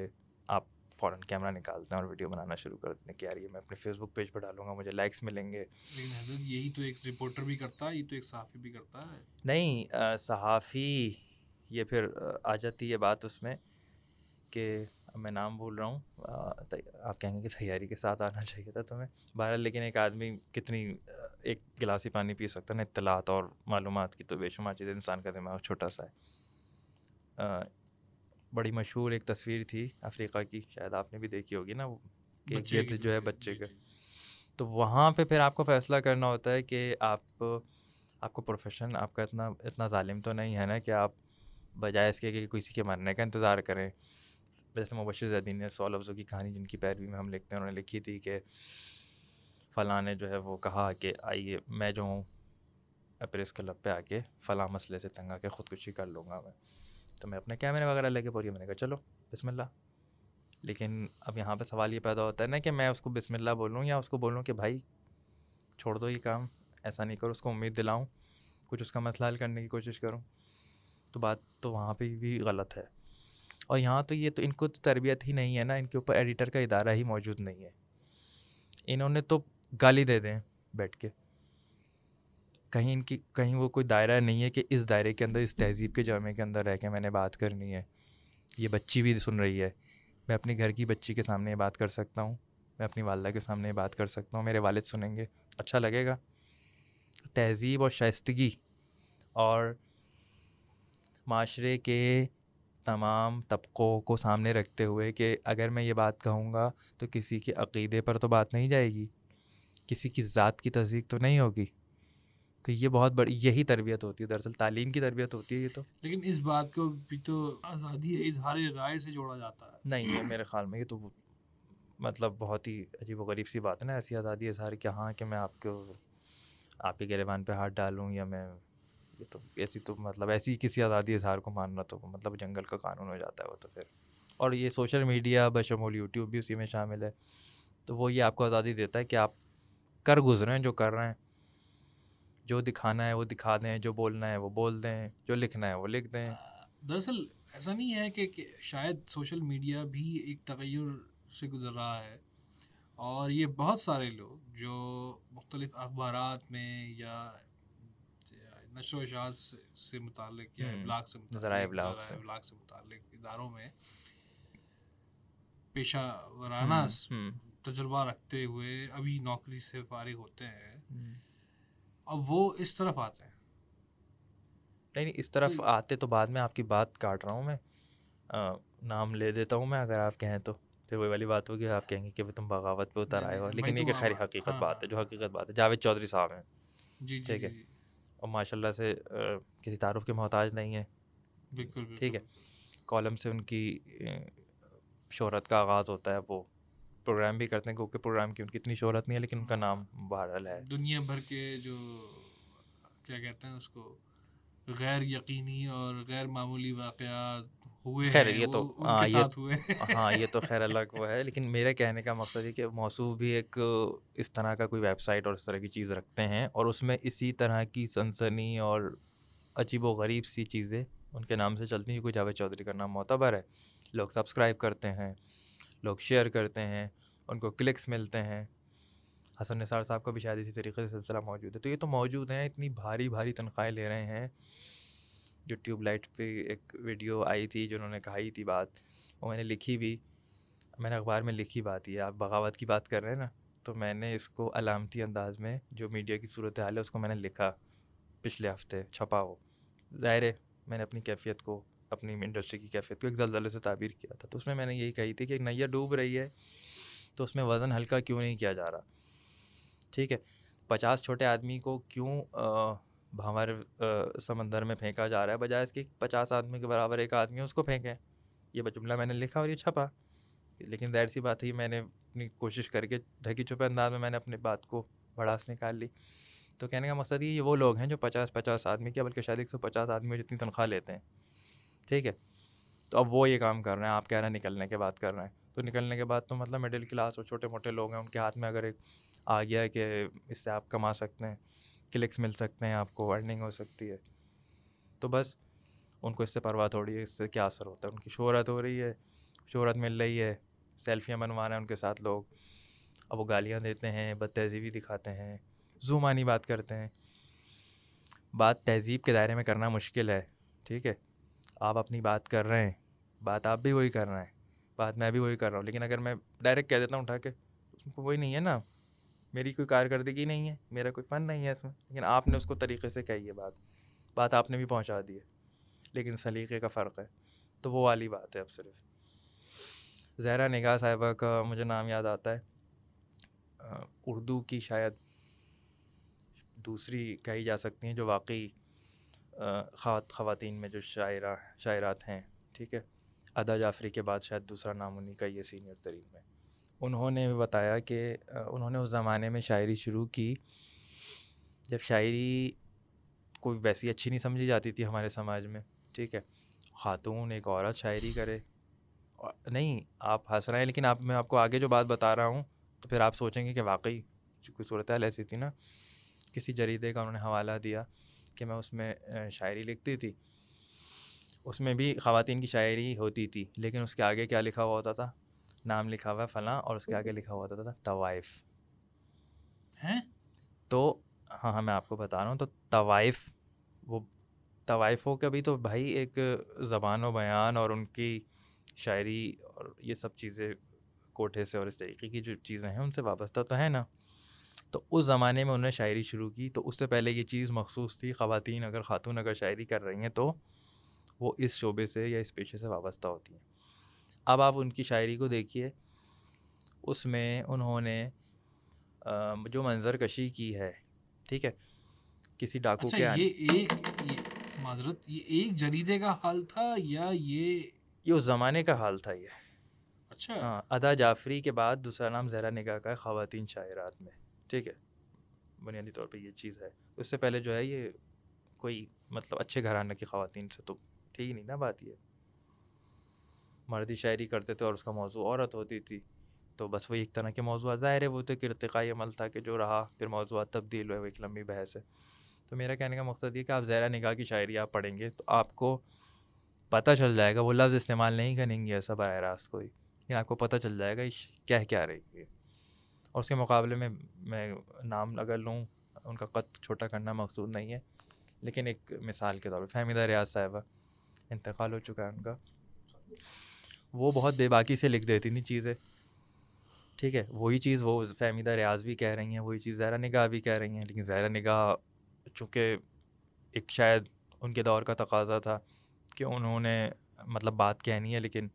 आप फ़ौर कैमरा निकालते हैं और वीडियो बनाना शुरू कर दें कि आ रही है मैं अपने फेसबुक पेज पर डालूंगा मुझे लाइक्स मिलेंगे लेकिन हजरत यही तो एक रिपोर्टर भी करता है ये तो एक सहाफ़ी भी करता है नहीं सहाफ़ी ये फिर आ जाती है बात उसमें कि मैं नाम भूल रहा हूँ आप कहेंगे कि तैयारी के साथ आना चाहिए था तुम्हें बहरहाल लेकिन एक आदमी कितनी आ, एक गिलास ही पानी पी सकता है ना इतलात और मालूम की तो बेशुमार चीज़ें इंसान का दिमाग छोटा सा है आ, बड़ी मशहूर एक तस्वीर थी अफ्रीका की शायद आपने भी देखी होगी ना कि गिद्ध जो है बच्चे का तो वहाँ पे फिर आपको फ़ैसला करना होता है कि आप आपको प्रोफेशन आपका इतना इतना ालिम तो नहीं है ना कि आप बजाय इसके कि किसी के मरने का इंतज़ार करें जैसे मुबशर जदीन ने सौ लफ्ज़ों की कहानी जिनकी पैरवी में हम लिखते हैं उन्होंने लिखी थी कि फ़लाँ ने जो है वो कहा कि आइए मैं जो हूँ प्रेस क्लब पे आके फ़लाँ मसले से तंग आके ख़ुदकुशी कर लूँगा मैं तो मैं अपने कैमरे वगैरह लेके बोलिए मैंने कहा चलो बिसमिल्ला लेकिन अब यहाँ पे सवाल ये पैदा होता है ना कि मैं उसको बिसमिल्ला बोलूँ या उसको बोलूँ कि भाई छोड़ दो ये काम ऐसा नहीं करो उसको उम्मीद दिलाऊँ कुछ उसका मसला हल करने की कोशिश करूँ तो बात तो वहाँ पे भी गलत है और यहाँ तो ये तो इनको तो तरबियत ही नहीं है ना इनके ऊपर एडिटर का इदारा ही मौजूद नहीं है इन्होंने तो गाली दे दें बैठ के कहीं इनकी कहीं वो कोई दायरा नहीं है कि इस दायरे के अंदर इस तहजीब के जामे के अंदर रह के मैंने बात करनी है ये बच्ची भी सुन रही है मैं अपने घर की बच्ची के सामने बात कर सकता हूँ मैं अपनी वालदा के सामने बात कर सकता हूँ मेरे वालद सुनेंगे अच्छा लगेगा तहजीब और शाइस्तगी और माशरे के तमाम तबक़ों को सामने रखते हुए कि अगर मैं ये बात कहूँगा तो किसी के अकीदे पर तो बात नहीं जाएगी किसी की ज़ात की तस्दीक तो नहीं होगी तो ये बहुत बड़ी यही तरबियत होती है दरअसल तालीम की तरबियत होती है ये तो लेकिन इस बात को भी तो आज़ादी इजहार राय से जोड़ा जाता है नहीं है मेरे ख्याल में ये तो मतलब बहुत ही अजीब गरीब सी बात है ना ऐसी आज़ादी इजहार कि हाँ कि मैं आपको आपके गिरबान पे हाथ डालूँ या मैं ये तो ऐसी तो मतलब ऐसी किसी आज़ादी इजहार को मानना तो मतलब जंगल का कानून हो जाता है वो तो फिर और ये सोशल मीडिया बशमूल यूट्यूब भी उसी में शामिल है तो वो ये आपको आज़ादी देता है कि आप कर गुजरे हैं जो कर रहे हैं जो दिखाना है वो दिखा दें जो बोलना है वो बोल दें जो लिखना है वो लिख दें दरअसल ऐसा नहीं है कि, शायद सोशल मीडिया भी एक तगैर से गुजर रहा है और ये बहुत सारे लोग जो मुख्तलिफ अखबार में या नशो अशाज से मुतल या हम्म, से इदारों में पेशा वाराना हम्म, तजुर्बा रखते हुए अभी नौकरी से फारिग होते हैं हम्म। अब वो इस तरफ आते हैं नहीं नहीं इस तरफ तो आते तो बाद में आपकी बात काट रहा हूँ मैं आ, नाम ले देता हूँ मैं अगर आप कहें तो फिर वही वाली बात होगी आप कहेंगे कि तुम बगावत पे उतर आए हो लेकिन तो ये खैर हकीकत हाँ, बात है हाँ। जो हकीकत बात है जावेद चौधरी साहब हैं जी ठीक है और माशाल्लाह से आ, किसी तारुफ के मोहताज नहीं है बिल्कुल ठीक है कॉलम से उनकी शहरत का आगाज़ होता है वो प्रोग्राम भी करते हैं कोके प्रोग्राम की उनकी इतनी शोहरत नहीं है लेकिन उनका नाम वायरल है दुनिया भर के जो क्या कहते हैं उसको गैर यकीनी और गैर मामूली वाक़ हुए खैर ये तो हाँ ये हुए हाँ ये तो खैर <laughs> अलग वो है लेकिन मेरे कहने का मकसद ये कि मौसू भी एक इस तरह का कोई वेबसाइट और इस तरह की चीज़ रखते हैं और उसमें इसी तरह की सनसनी और अजीब व गरीब सी चीज़ें उनके नाम से चलती हैं कोई जावेद चौधरी का नाम मोतबर है लोग सब्सक्राइब करते हैं लोग शेयर करते हैं उनको क्लिक्स मिलते हैं हसन निसार साहब का भी शायद इसी तरीके से सिलसिला मौजूद है तो ये तो मौजूद हैं इतनी भारी भारी तनख्वाहें ले रहे हैं जो ट्यूबलाइट पे एक वीडियो आई थी जो उन्होंने कही थी बात वो मैंने लिखी भी मैंने अखबार में लिखी बात ये आप बगावत की बात कर रहे हैं ना तो मैंने इसको अलामती अंदाज में जो मीडिया की सूरत हाल है उसको मैंने लिखा पिछले हफ्ते छपा हो ज़ाहिर है मैंने अपनी कैफियत को अपनी इंडस्ट्री की कैफियत को एक जलजले से ताबीर किया था तो उसमें मैंने यही कही थी कि एक नैया डूब रही है तो उसमें वज़न हल्का क्यों नहीं किया जा रहा ठीक है पचास छोटे आदमी को क्यों हमारे समंदर में फेंका जा रहा है बजाय इसके पचास आदमी के बराबर एक आदमी उसको फेंकें ये बचुमला मैंने लिखा और ये छपा लेकिन जाहिर सी बात है मैंने अपनी कोशिश करके ढकी छुपे अंदाज में मैंने अपने बात को भड़ास निकाल ली तो कहने का मकसद ये वो लोग हैं जो पचास पचास आदमी के बल्कि शायद एक सौ पचास आदमी जितनी तनख्वाह लेते हैं ठीक है तो अब वो ये काम कर रहे हैं आप कह रहे हैं निकलने के बाद कर रहे हैं तो निकलने के बाद तो मतलब मिडिल क्लास और छोटे मोटे लोग हैं उनके हाथ में अगर एक आ गया है कि इससे आप कमा सकते हैं क्लिक्स मिल सकते हैं आपको अर्निंग हो सकती है तो बस उनको इससे परवाह थोड़ी है इससे क्या असर होता है उनकी शहरत हो रही है शहरत मिल रही है सेल्फियाँ बनवा रहे हैं उनके साथ लोग अब वो गालियाँ देते हैं बद तहजीबी दिखाते हैं जूमानी बात करते हैं बात तहजीब के दायरे में करना मुश्किल है ठीक है आप अपनी बात कर रहे हैं बात आप भी वही कर रहे हैं बात मैं भी वही कर रहा हूँ लेकिन अगर मैं डायरेक्ट कह देता हूँ उठा के तो वही नहीं है ना मेरी कोई कारकर्दगी नहीं है मेरा कोई फ़न नहीं है इसमें लेकिन आपने उसको तरीके से कही है बात बात आपने भी पहुँचा दी है लेकिन सलीके का फ़र्क है तो वो वाली बात है अब सिर्फ जहरा निगाह साहिबा का मुझे नाम याद आता है उर्दू की शायद दूसरी कही जा सकती हैं जो वाकई ख़ात ख़वान में जो शायरा शायरात हैं ठीक है अदा जाफरी के बाद शायद दूसरा नाम उन्हीं का ये सीनियर तरीन में उन्होंने बताया कि उन्होंने उस ज़माने में शायरी शुरू की जब शायरी कोई वैसी अच्छी नहीं समझी जाती थी हमारे समाज में ठीक है ख़ातून एक औरत शायरी करे नहीं आप हंस रहे हैं लेकिन आप मैं आपको आगे जो बात बता रहा हूँ तो फिर आप सोचेंगे कि वाकई कोई सूरत ऐसी थी ना किसी जरीदे का उन्होंने हवाला दिया कि मैं उसमें शायरी लिखती थी उसमें भी ख़वान की शायरी होती थी लेकिन उसके आगे क्या लिखा हुआ होता था नाम लिखा हुआ है फ़लाँ और उसके आगे लिखा हुआ होता था तवाइफ़ हैं तो हाँ हाँ मैं आपको बता रहा हूँ तो तवाइफ़ वो तवाइफ़ों का भी तो भाई एक ज़बान व बयान और उनकी शायरी और ये सब चीज़ें कोठे से और इस तरीके की जो चीज़ें हैं उनसे वाबस्ता तो है ना तो उस ज़माने में उन्होंने शायरी शुरू की तो उससे पहले ये चीज़ मखसूस थी ख़वान अगर ख़ातून अगर शायरी कर रही हैं तो वो इस शोबे से या इस पेशे से वाबस्ता होती हैं अब आप उनकी शायरी को देखिए उसमें उन्होंने जो मंजर कशी की है ठीक है किसी डाकू अच्छा, के ये एक ये माजरत ये एक जरीदे का हाल था या ये ये उस ज़माने का हाल था ये अच्छा हाँ अदा जाफरी के बाद दूसरा नाम जहरा निगाह का है ख़वान शायरात में ठीक है बुनियादी तौर पे ये चीज़ है उससे पहले जो है ये कोई मतलब अच्छे घराना की खातन से तो ठीक नहीं ना बात ये मर्दी शायरी करते थे और उसका मौजू औरत होती थी तो बस वही एक तरह के मौजूद ज़ाहिर है वो तो एक इरतकाई अमल था कि जो रहा फिर मौजूद तब्दील हुए एक लंबी बहस है तो मेरा कहने का मकसद ये कि आप ज़हरा निगाह की शायरी आप पढ़ेंगे तो आपको पता चल जाएगा वो लफ्ज़ इस्तेमाल नहीं करेंगे ऐसा बर रास्त कोई लेकिन आपको पता चल जाएगा क्या क्या रही है और उसके मुकाबले में मैं नाम अगर लूँ उनका कद छोटा करना मकसूद नहीं है लेकिन एक मिसाल के तौर पर फहमीदा रियाज साहबा इंतकाल हो चुका है उनका वो बहुत बेबाकी से लिख देती थी चीज़ें ठीक है वही चीज़ वो फहमीदा रियाज भी कह रही हैं वही चीज़ जहरा निगाह भी कह रही हैं लेकिन जहरा निगाह चूँकि एक शायद उनके दौर का तकाजा था कि उन्होंने मतलब बात कहनी है लेकिन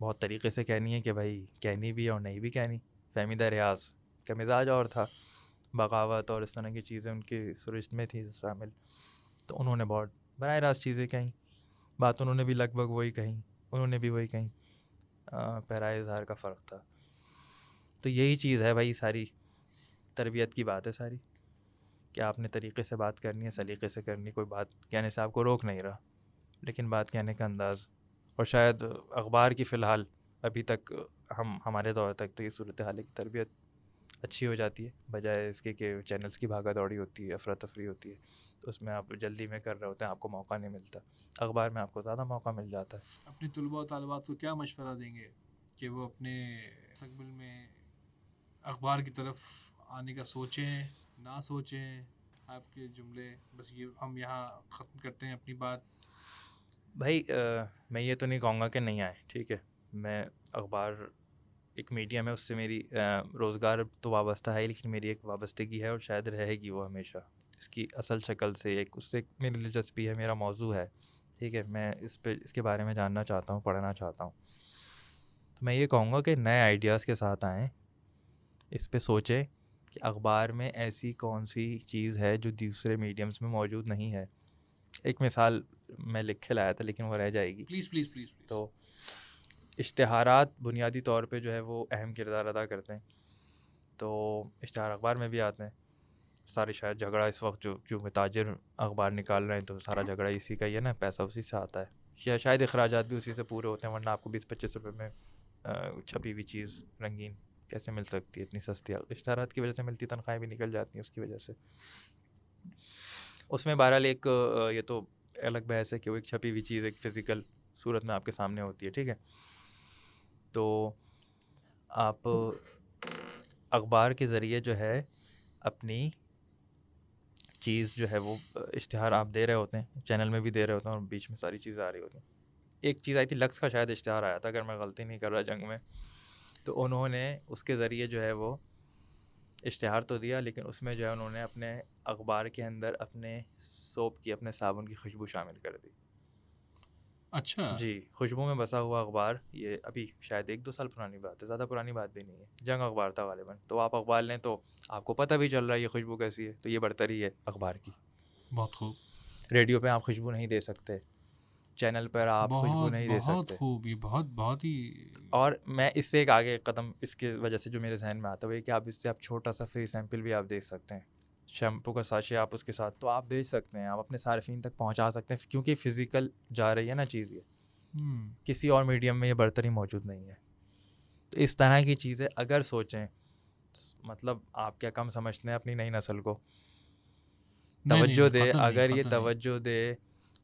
बहुत तरीके से कहनी है कि भाई कहनी भी है और नहीं भी कहनी फहमीदा रियाज का मिजाज और था बगावत और इस तरह की चीज़ें उनकी सुरिश्त में थी शामिल तो उन्होंने बहुत बर रास्त चीज़ें कहीं बात उन्होंने भी लगभग वही कहीं उन्होंने भी वही कहीं पहरा इजहार का फ़र्क था तो यही चीज़ है भाई सारी तरबियत की बात है सारी कि आपने तरीके से बात करनी है सलीके से करनी कोई बात कहने से आपको रोक नहीं रहा लेकिन बात कहने का अंदाज़ और शायद अखबार की फ़िलहाल अभी तक हम हमारे दौर तक तो ये सूरत हाल की तरबियत अच्छी हो जाती है बजाय इसके कि चैनल्स की भागा दौड़ी होती है अफरा तफरी होती है तो उसमें आप जल्दी में कर रहे होते हैं आपको मौका नहीं मिलता अखबार में आपको ज़्यादा मौका मिल जाता है अपने तलबा तलबात को क्या मशवरा देंगे कि वो अपने मुस्तबिल में अखबार की तरफ आने का सोचें ना सोचें आपके जुमले बस ये हम यहाँ ख़त्म करते हैं अपनी बात भाई आ, मैं ये तो नहीं कहूँगा कि नहीं आए ठीक है मैं अखबार एक मीडियम है उससे मेरी रोज़गार तो वाबस्ता है लेकिन मेरी एक वाबस्तगी है और शायद रहेगी वो हमेशा इसकी असल शक्ल से एक उससे मेरी दिलचस्पी है मेरा मौजू है ठीक है मैं इस पर इसके बारे में जानना चाहता हूँ पढ़ना चाहता हूँ तो मैं ये कहूँगा कि नए आइडियाज़ के साथ आएँ इस पर सोचें कि अखबार में ऐसी कौन सी चीज़ है जो दूसरे मीडियम्स में मौजूद नहीं है एक मिसाल मैं लिख के लाया था लेकिन वो रह जाएगी प्लीज़ प्लीज़ प्लीज़ तो इश्तहारात बुनियादी तौर पे जो है वो अहम किरदार अदा करते हैं तो इश्तहार अखबार में भी आते हैं सारे शायद झगड़ा इस वक्त जो क्योंकि ताजर अखबार निकाल रहे हैं तो सारा झगड़ा इसी का ही है ना पैसा उसी से आता है या शायद अखराज भी उसी से पूरे होते हैं वरना आपको बीस पच्चीस रुपये में छपी हुई चीज़ रंगीन कैसे मिल सकती है इतनी सस्ती इश्तहार की वजह से मिलती तनख्वाहें भी निकल जाती हैं उसकी वजह से उसमें बहरहाल एक ये तो अलग बहस है कि वो एक छपी हुई चीज़ एक फ़िज़िकल सूरत में आपके सामने होती है ठीक है तो आप अखबार के ज़रिए जो है अपनी चीज़ जो है वो इश्तहार आप दे रहे होते हैं चैनल में भी दे रहे होते हैं और बीच में सारी चीज़ें आ रही होती हैं एक चीज़ आई थी लक्स का शायद इश्तहार आया था अगर मैं गलती नहीं कर रहा जंग में तो उन्होंने उसके ज़रिए जो है वो इश्तहार तो दिया लेकिन उसमें जो है उन्होंने अपने अखबार के अंदर अपने सोप की अपने साबुन की खुशबू शामिल कर दी अच्छा जी खुशबू में बसा हुआ अखबार ये अभी शायद एक दो साल पुरानी बात है ज़्यादा पुरानी बात भी नहीं है जंग अखबार था गालिबा तो आप अखबार लें तो आपको पता भी चल रहा है ये खुशबू कैसी है तो ये बढ़तरी है अखबार की बहुत खूब रेडियो पे आप खुशबू नहीं दे सकते चैनल पर आप खुशबू नहीं दे सकते बहुत खूब ये बहुत बहुत ही और मैं इससे एक आगे कदम इसके वजह से जो मेरे जहन में आता है कि आप इससे आप छोटा सा फ्री सैंपल भी आप देख सकते हैं शैम्पू का साशे आप उसके साथ तो आप बेच सकते हैं आप अपने सार्फिन तक पहुँचा सकते हैं क्योंकि फ़िज़िकल जा रही है ना चीज़ ये हम्म। किसी और मीडियम में ये बर्तरी मौजूद नहीं है तो इस तरह की चीज़ें अगर सोचें मतलब आप क्या कम समझते हैं अपनी नई नस्ल को तवज्जो दे नहीं, अगर ये तवज्जो दे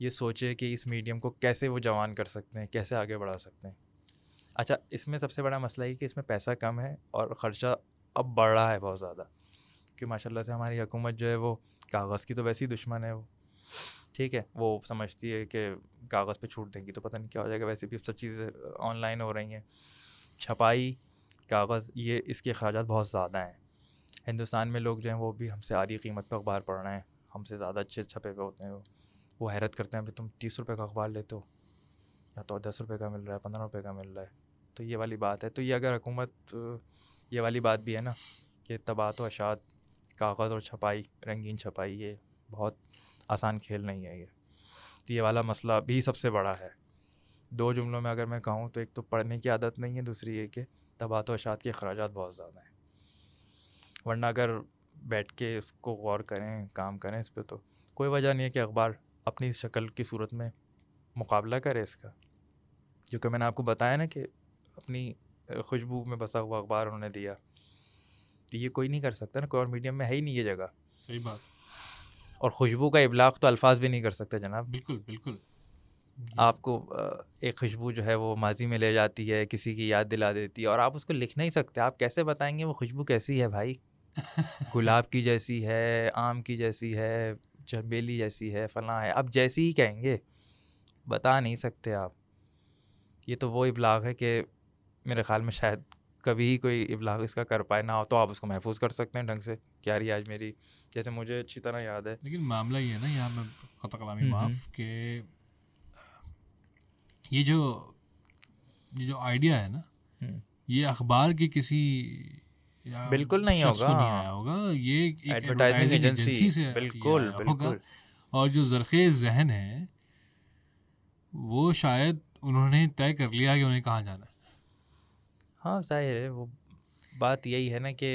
ये सोचे कि इस मीडियम को कैसे वो जवान कर सकते हैं कैसे आगे बढ़ा सकते हैं अच्छा इसमें सबसे बड़ा मसला ये कि इसमें पैसा कम है और ख़र्चा अब बढ़ रहा है बहुत ज़्यादा क्योंकि माशाल्लाह से हमारी हुकूमत जो है वो कागज़ की तो वैसे ही दुश्मन है वो ठीक है वो समझती है कि कागज़ पे छूट देंगी तो पता नहीं क्या हो जाएगा वैसे भी सब चीज़ें ऑनलाइन हो रही हैं छपाई कागज़ ये इसके अखराज बहुत ज़्यादा हैं हिंदुस्तान में लोग जो हैं वो भी हमसे आधी कीमत पर अखबार पढ़ रहे हैं हमसे ज़्यादा अच्छे छपे हुए होते हैं वो वो हैरत करते हैं भाई तुम तीस रुपये का अखबार लेते हो या तो दस रुपये का मिल रहा है पंद्रह रुपये का मिल रहा है तो ये वाली बात है तो ये अगर हुकूमत ये वाली बात भी है ना कि तबाह तो अशात कागज़ और छपाई रंगीन छपाई ये बहुत आसान खेल नहीं है ये तो ये वाला मसला भी सबसे बड़ा है दो जुमलों में अगर मैं कहूँ तो एक तो पढ़ने की आदत नहीं है दूसरी ये कि तबात अशात के अखराज बहुत ज़्यादा हैं वरना अगर बैठ के इसको गौर करें काम करें इस पर तो कोई वजह नहीं है कि अखबार अपनी शक्ल की सूरत में मुकाबला करे इसका क्योंकि मैंने आपको बताया ना कि अपनी खुशबू में बसा हुआ अखबार उन्होंने दिया ये कोई नहीं कर सकता ना कोई और मीडियम में है ही नहीं ये जगह सही बात और खुशबू का इबलाग तो अल्फाज भी नहीं कर सकता जनाब बिल्कुल बिल्कुल आपको एक खुशबू जो है वो माजी में ले जाती है किसी की याद दिला देती है और आप उसको लिख नहीं सकते आप कैसे बताएंगे वो खुशबू कैसी है भाई <laughs> गुलाब की जैसी है आम की जैसी है चमेली जैसी है फला है आप जैसी ही कहेंगे बता नहीं सकते आप ये तो वो इबलाग है कि मेरे ख्याल में शायद कभी कोई इबलाग इसका कर पाए ना हो तो आप उसको महफूज कर सकते हैं ढंग से क्या रही आज मेरी जैसे मुझे अच्छी तरह याद है लेकिन मामला ये है ना यहाँ मैं ख़त कलामी हम्म, माफ़ हम्म। के ये जो ये जो आइडिया है ना हम्म। ये अखबार के किसी बिल्कुल नहीं होगा नहीं आया होगा ये एडवर्टाइजिंग एजेंसी से बिल्कुल बिल्कुल और जो जरखे जहन है वो शायद उन्होंने तय कर लिया कि उन्हें कहाँ जाना है हाँ जाहिर है वो बात यही है ना कि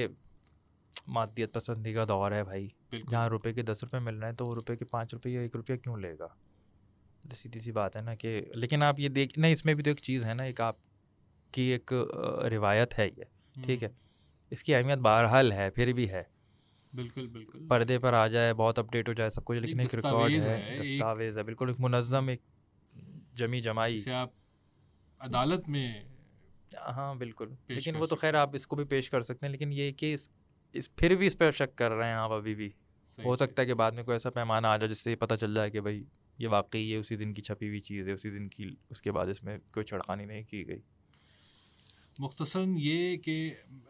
मादियत पसंदी का दौर है भाई जहाँ रुपये के दस रुपये मिल रहे हैं तो वो रुपये के पाँच रुपये या एक रुपया क्यों लेगा सीधी सी बात है ना कि लेकिन आप ये देख नहीं इसमें भी तो एक चीज़ है ना एक आपकी एक रिवायत है ये ठीक हम्म। है इसकी अहमियत बहरहाल है फिर भी है बिल्कुल बिल्कुल पर्दे पर आ जाए बहुत अपडेट हो जाए सब कुछ लेकिन एक रिकॉर्ड है दस्तावेज है बिल्कुल एक मुनज़म एक जमी जमाई आप अदालत में हाँ बिल्कुल लेकिन वो तो खैर आप इसको भी पेश कर सकते हैं लेकिन ये कि इस, इस फिर भी इस पर शक कर रहे हैं आप अभी भी हो सकता है कि बाद में कोई ऐसा पैमाना आ जाए जिससे पता चल जाए कि भाई ये वाकई ये उसी दिन की छपी हुई चीज़ है उसी दिन की उसके बाद इसमें कोई छड़खानी नहीं की गई मुख्तसर ये कि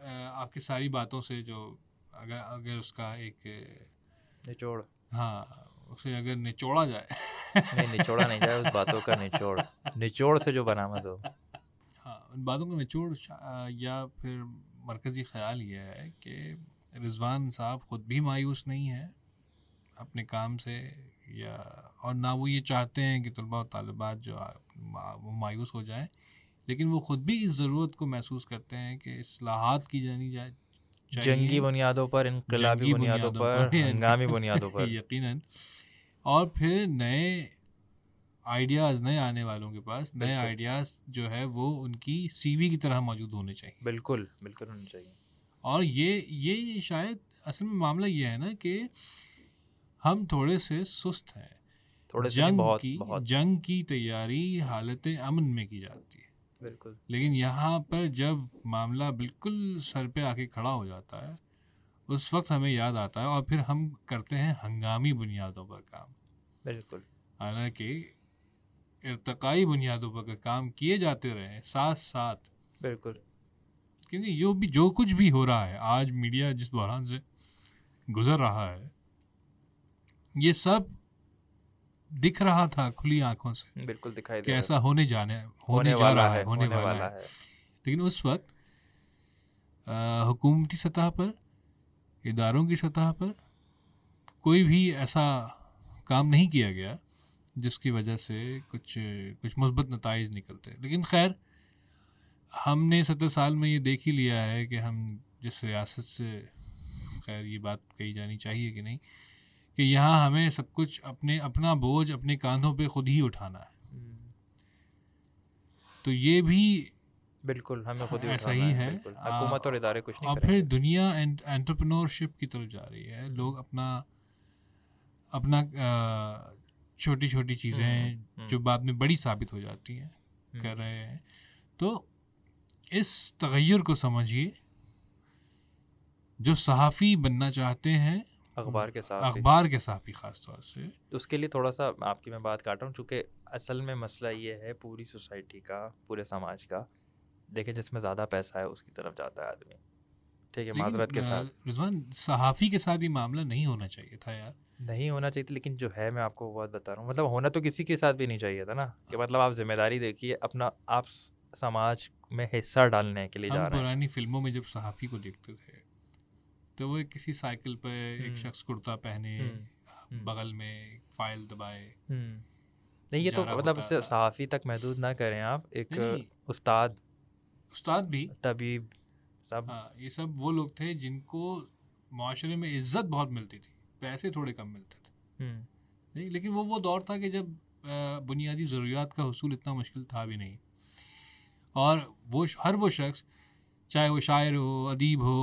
आपकी सारी बातों से जो अगर अगर उसका एक निचोड़ हाँ उसे अगर निचोड़ा जाए नहीं निचोड़ा नहीं जाए उस बातों का निचोड़ <laughs> निचोड़ से जो बना मत हो उन बातों का निचोड़ या फिर मरकज़ी ख्याल ये है कि रिजवान साहब ख़ुद भी मायूस नहीं है अपने काम से या और ना वो ये चाहते हैं कि तलबा और तालबात जो वो मायूस हो जाएं लेकिन वो ख़ुद भी इस ज़रूरत को महसूस करते हैं कि असलाहत की जानी जाए जंगी बुनियादों पर इनकलाबी बुनियादों पर हंगामी बुनियादों पर <laughs> यकीनन और फिर नए आइडियाज़ नए आने वालों के पास नए आइडियाज़ जो है वो उनकी सीवी की तरह मौजूद होने चाहिए बिल्कुल बिल्कुल होने चाहिए और ये ये शायद असल में मामला ये है ना कि हम थोड़े से सुस्त हैं थोड़े जंग बहुत, की बहुत। जंग की तैयारी हालत अमन में की जाती है बिल्कुल लेकिन यहाँ पर जब मामला बिल्कुल सर पे आके खड़ा हो जाता है उस वक्त हमें याद आता है और फिर हम करते हैं हंगामी बुनियादों पर काम बिल्कुल हालांकि इरतकाई बुनियादों पर काम किए जाते रहे साथ साथ बिल्कुल क्योंकि जो भी जो कुछ भी हो रहा है आज मीडिया जिस बहरान से गुजर रहा है ये सब दिख रहा था खुली आंखों से बिल्कुल दिखाई कि ऐसा होने जाने होने, होने जा रहा है होने, होने वाला, वाला है।, है लेकिन उस वक्त हुकूमती सतह पर इदारों की सतह पर कोई भी ऐसा काम नहीं किया गया जिसकी वजह से कुछ कुछ मुस्बत नतज निकलते हैं लेकिन खैर हमने सत्रह साल में ये देख ही लिया है कि हम जिस रियासत से खैर ये बात कही जानी चाहिए कि नहीं कि यहाँ हमें सब कुछ अपने अपना बोझ अपने कांधों पे खुद ही उठाना है हम्म। तो ये भी बिल्कुल हमें खुद ही ऐसा ही है आ, और इदारे कुछ नहीं और फिर दुनिया एंटरप्रनोरशिप की तरफ जा रही है लोग अपना अपना आ, छोटी छोटी चीज़ें हम्म, जो हम्म। बाद में बड़ी साबित हो जाती हैं हम्म। कर रहे हैं तो इस तगैर को समझिए जो सहाफ़ी बनना चाहते हैं अखबार के साथ अखबार के सहाफ़ी खास तौर से तो उसके लिए थोड़ा सा आपकी मैं बात काट रहा हूँ चूँकि असल में मसला ये है पूरी सोसाइटी का पूरे समाज का देखें जिसमें ज़्यादा पैसा है उसकी तरफ जाता है आदमी ठीक है माजरत के साथ रिजवान सहाफ़ी के साथ ये मामला नहीं होना चाहिए था यार नहीं होना चाहिए था लेकिन जो है मैं आपको बहुत बता रहा हूँ मतलब होना तो किसी के साथ भी नहीं चाहिए था ना कि मतलब आप जिम्मेदारी देखिए अपना आप समाज में हिस्सा डालने के लिए जा रहे हैं पुरानी फिल्मों में जब सहाफ़ी को देखते थे तो वो किसी साइकिल पर एक हम्म। शख्स कुर्ता पहने हम्म। हम्म। बगल में फाइल दबाए नहीं ये तो मतलब सहाफ़ी तक महदूद ना करें आप एक उस्ताद उस्ताद भी तभी सब हाँ ये सब वो लोग थे जिनको माशरे में इज्जत बहुत मिलती थी पैसे थोड़े कम मिलते थे हम्म। नहीं लेकिन वो वो दौर था कि जब बुनियादी ज़रूरियात का हसूल इतना मुश्किल था भी नहीं और वो हर वो शख्स चाहे वो शायर हो अदीब हो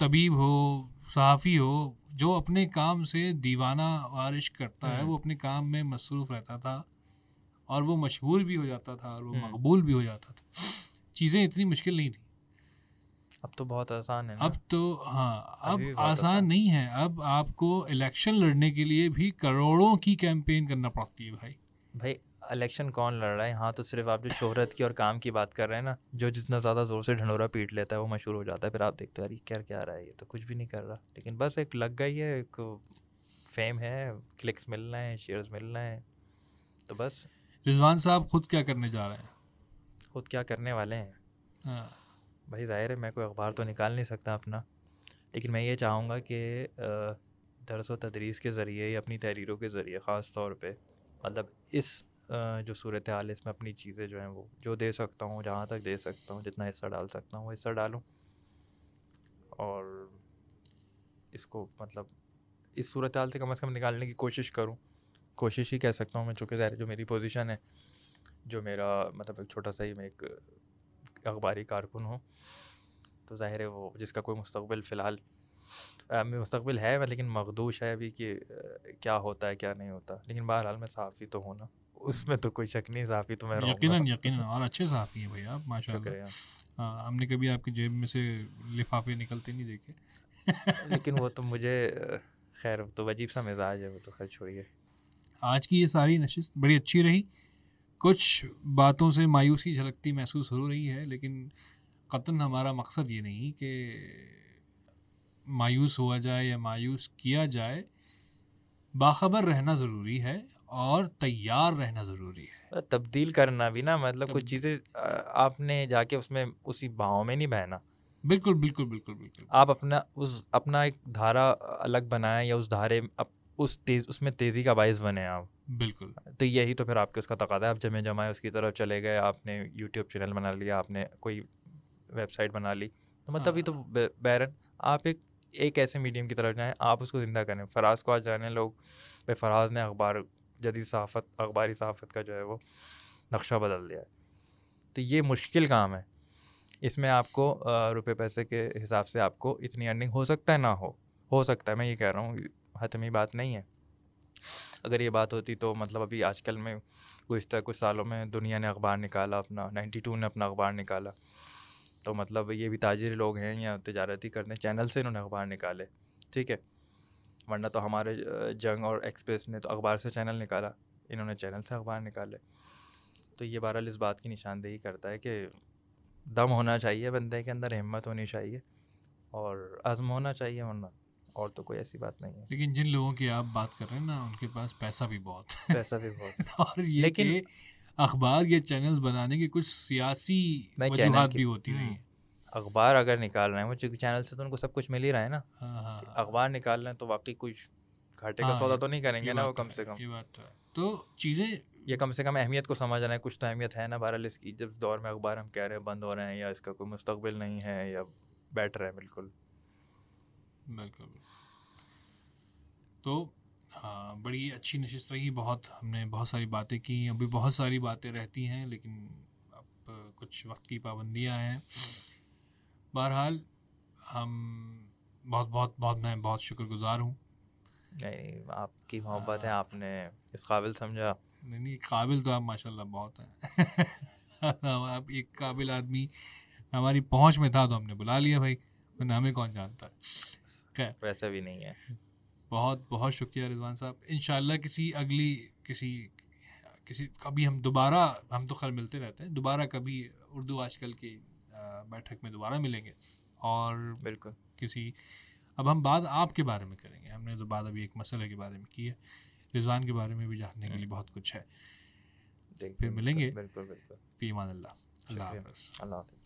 तबीब हो सहाफ़ी हो जो अपने काम से दीवाना वारिश करता है हम्म। वो अपने काम में मसरूफ़ रहता था और वो मशहूर भी हो जाता था और वो हम्म। मकबूल भी हो जाता था चीज़ें इतनी मुश्किल नहीं थी अब तो बहुत आसान है अब तो हाँ अब आसान नहीं है अब आपको इलेक्शन लड़ने के लिए भी करोड़ों की कैंपेन करना पड़ती है भाई भाई इलेक्शन कौन लड़ रहा है यहाँ तो सिर्फ आप जो शोहरत की और काम की बात कर रहे हैं ना जो जितना ज़्यादा ज़ोर से ढंडोरा पीट लेता है वो मशहूर हो जाता है फिर आप देखते हो अरे क्या क्या आ रहा है ये तो कुछ भी नहीं कर रहा लेकिन बस एक लग गई है एक फेम है क्लिक्स मिल रहे हैं शेयर्स मिल रहे हैं तो बस रिजवान साहब खुद क्या करने जा रहे हैं खुद क्या करने वाले हैं हाँ भाई ज़ाहिर है मैं कोई अखबार तो निकाल नहीं सकता अपना लेकिन मैं ये चाहूँगा कि दरस व तदरीस के ज़रिए या अपनी तहरीरों के ज़रिए ख़ास तौर पर मतलब इस जो सूरत हाल है इसमें अपनी चीज़ें जो हैं वो जो दे सकता हूँ जहाँ तक दे सकता हूँ जितना हिस्सा डाल सकता हूँ वो हिस्सा डालूँ और इसको मतलब इस सूरत हाल से कम अज़ कम निकालने की कोशिश करूँ कोशिश ही कह सकता हूँ मैं चूँकि ज़ाहिर जो मेरी पोजीशन है जो मेरा मतलब एक छोटा सा ही मैं एक अखबारी कारकुन हो तो ज़ाहिर है वो जिसका कोई मुस्तबिल फ़िलहाल मुस्तबिल है लेकिन मखदूश है अभी कि क्या होता है क्या नहीं होता लेकिन बहरहाल मैं साफ़ी तो हूँ ना उसमें तो कोई शक नहीं साफ़ी तो मैं यकीन यकीन और अच्छे साफ़ी हैं भैया आप माशा हमने कभी आपकी जेब में से लिफाफे निकलते नहीं देखे लेकिन वो <laughs> तो मुझे खैर तो अजीब सा मिजाज है वो तो खैर छोड़िए आज की ये सारी नशस्त बड़ी अच्छी रही कुछ बातों से मायूसी झलकती महसूस हो रही है लेकिन कतन हमारा मकसद ये नहीं कि मायूस हुआ जाए या मायूस किया जाए बाखबर रहना ज़रूरी है और तैयार रहना ज़रूरी है तब्दील करना भी ना मतलब तब... कुछ चीज़ें आपने जाके उसमें उसी भाव में नहीं बहना बिल्कुल बिल्कुल बिल्कुल बिल्कुल आप अपना उस अपना एक धारा अलग बनाएं या उस धारे अप, उस तेज उसमें तेज़ी का बायस बने आप बिल्कुल तो यही तो फिर आपके उसका तकादा है आप जमे जमाए उसकी तरफ चले गए आपने यूट्यूब चैनल बना लिया आपने कोई वेबसाइट बना ली तो मतलब ये तो हाँ। बैरन आप एक एक ऐसे मीडियम की तरफ जाएँ आप उसको ज़िंदा करें फराज को आज जाने लोग भाई फराज ने अखबार जदीद सहाफ़त अखबारी सहाफ़त का जो है वो नक्शा बदल दिया है तो ये मुश्किल काम है इसमें आपको रुपए पैसे के हिसाब से आपको इतनी अर्निंग हो सकता है ना हो हो सकता है मैं ये कह रहा हूँ हतमी बात नहीं है अगर ये बात होती तो मतलब अभी आजकल में गुज्तर कुछ सालों में दुनिया ने अखबार निकाला अपना नाइन्टी टू ने अपना अखबार निकाला तो मतलब ये भी ताजर लोग हैं या तजारती करने चैनल से इन्होंने अखबार निकाले ठीक है वरना तो हमारे जंग और एक्सप्रेस ने तो अखबार से चैनल निकाला इन्होंने चैनल से अखबार निकाले तो ये बहरहाल इस बात की निशानदेही करता है कि दम होना चाहिए बंदे के अंदर हिम्मत होनी चाहिए और आज़म होना चाहिए वरना और तो कोई ऐसी बात नहीं है लेकिन जिन लोगों की आप बात कर रहे हैं ना उनके पास पैसा भी बहुत पैसा भी बहुत <laughs> और ये लेकिन अखबार या चैनल्स बनाने के कुछ सियासी वजूहत भी होती नहीं हम्म। अखबार अगर निकाल रहे हैं वो चूँकि चैनल से तो उनको सब कुछ मिल ही रहा है ना हाँ, हाँ, हाँ। अखबार निकाल रहे हैं तो वाकई कुछ घाटे का सौदा तो नहीं करेंगे ना वो तो कम से कम ये बात तो है तो चीज़ें ये कम से कम अहमियत को समझ रहे हैं कुछ तो अहमियत है ना बहरहाल इसकी जब दौर में अखबार हम कह रहे हैं बंद हो रहे हैं या इसका कोई मुस्तबिल नहीं है या बैठ रहा है बिल्कुल बिल्कुल तो हाँ बड़ी अच्छी नशस्त रही बहुत हमने बहुत सारी बातें की अभी बहुत सारी बातें रहती हैं लेकिन अब कुछ वक्त की पाबंदियाँ हैं बहरहाल हम बहुत बहुत बहुत मैं बहुत शुक्रगुजार हूँ नहीं आपकी मोहब्बत है आपने इस काबिल समझा नहीं नहीं काबिल तो आप माशाल्लाह बहुत हैं <laughs> आप एक काबिल आदमी हमारी पहुँच में था तो हमने बुला लिया भाई वरना हमें कौन जानता है है वैसा भी नहीं है बहुत बहुत शुक्रिया रिजवान साहब इन किसी अगली किसी किसी कभी हम दोबारा हम तो खैर मिलते रहते हैं दोबारा कभी उर्दू आजकल की बैठक में दोबारा मिलेंगे और बिल्कुल किसी अब हम बात आपके बारे में करेंगे हमने तो बात अभी एक मसले के बारे में की है रिजवान के बारे में भी जानने के लिए हम्म। बहुत कुछ है फिर मिलेंगे बिल्कुल बिल्कुल फीमान अल्लाह अल्लाह हाफ़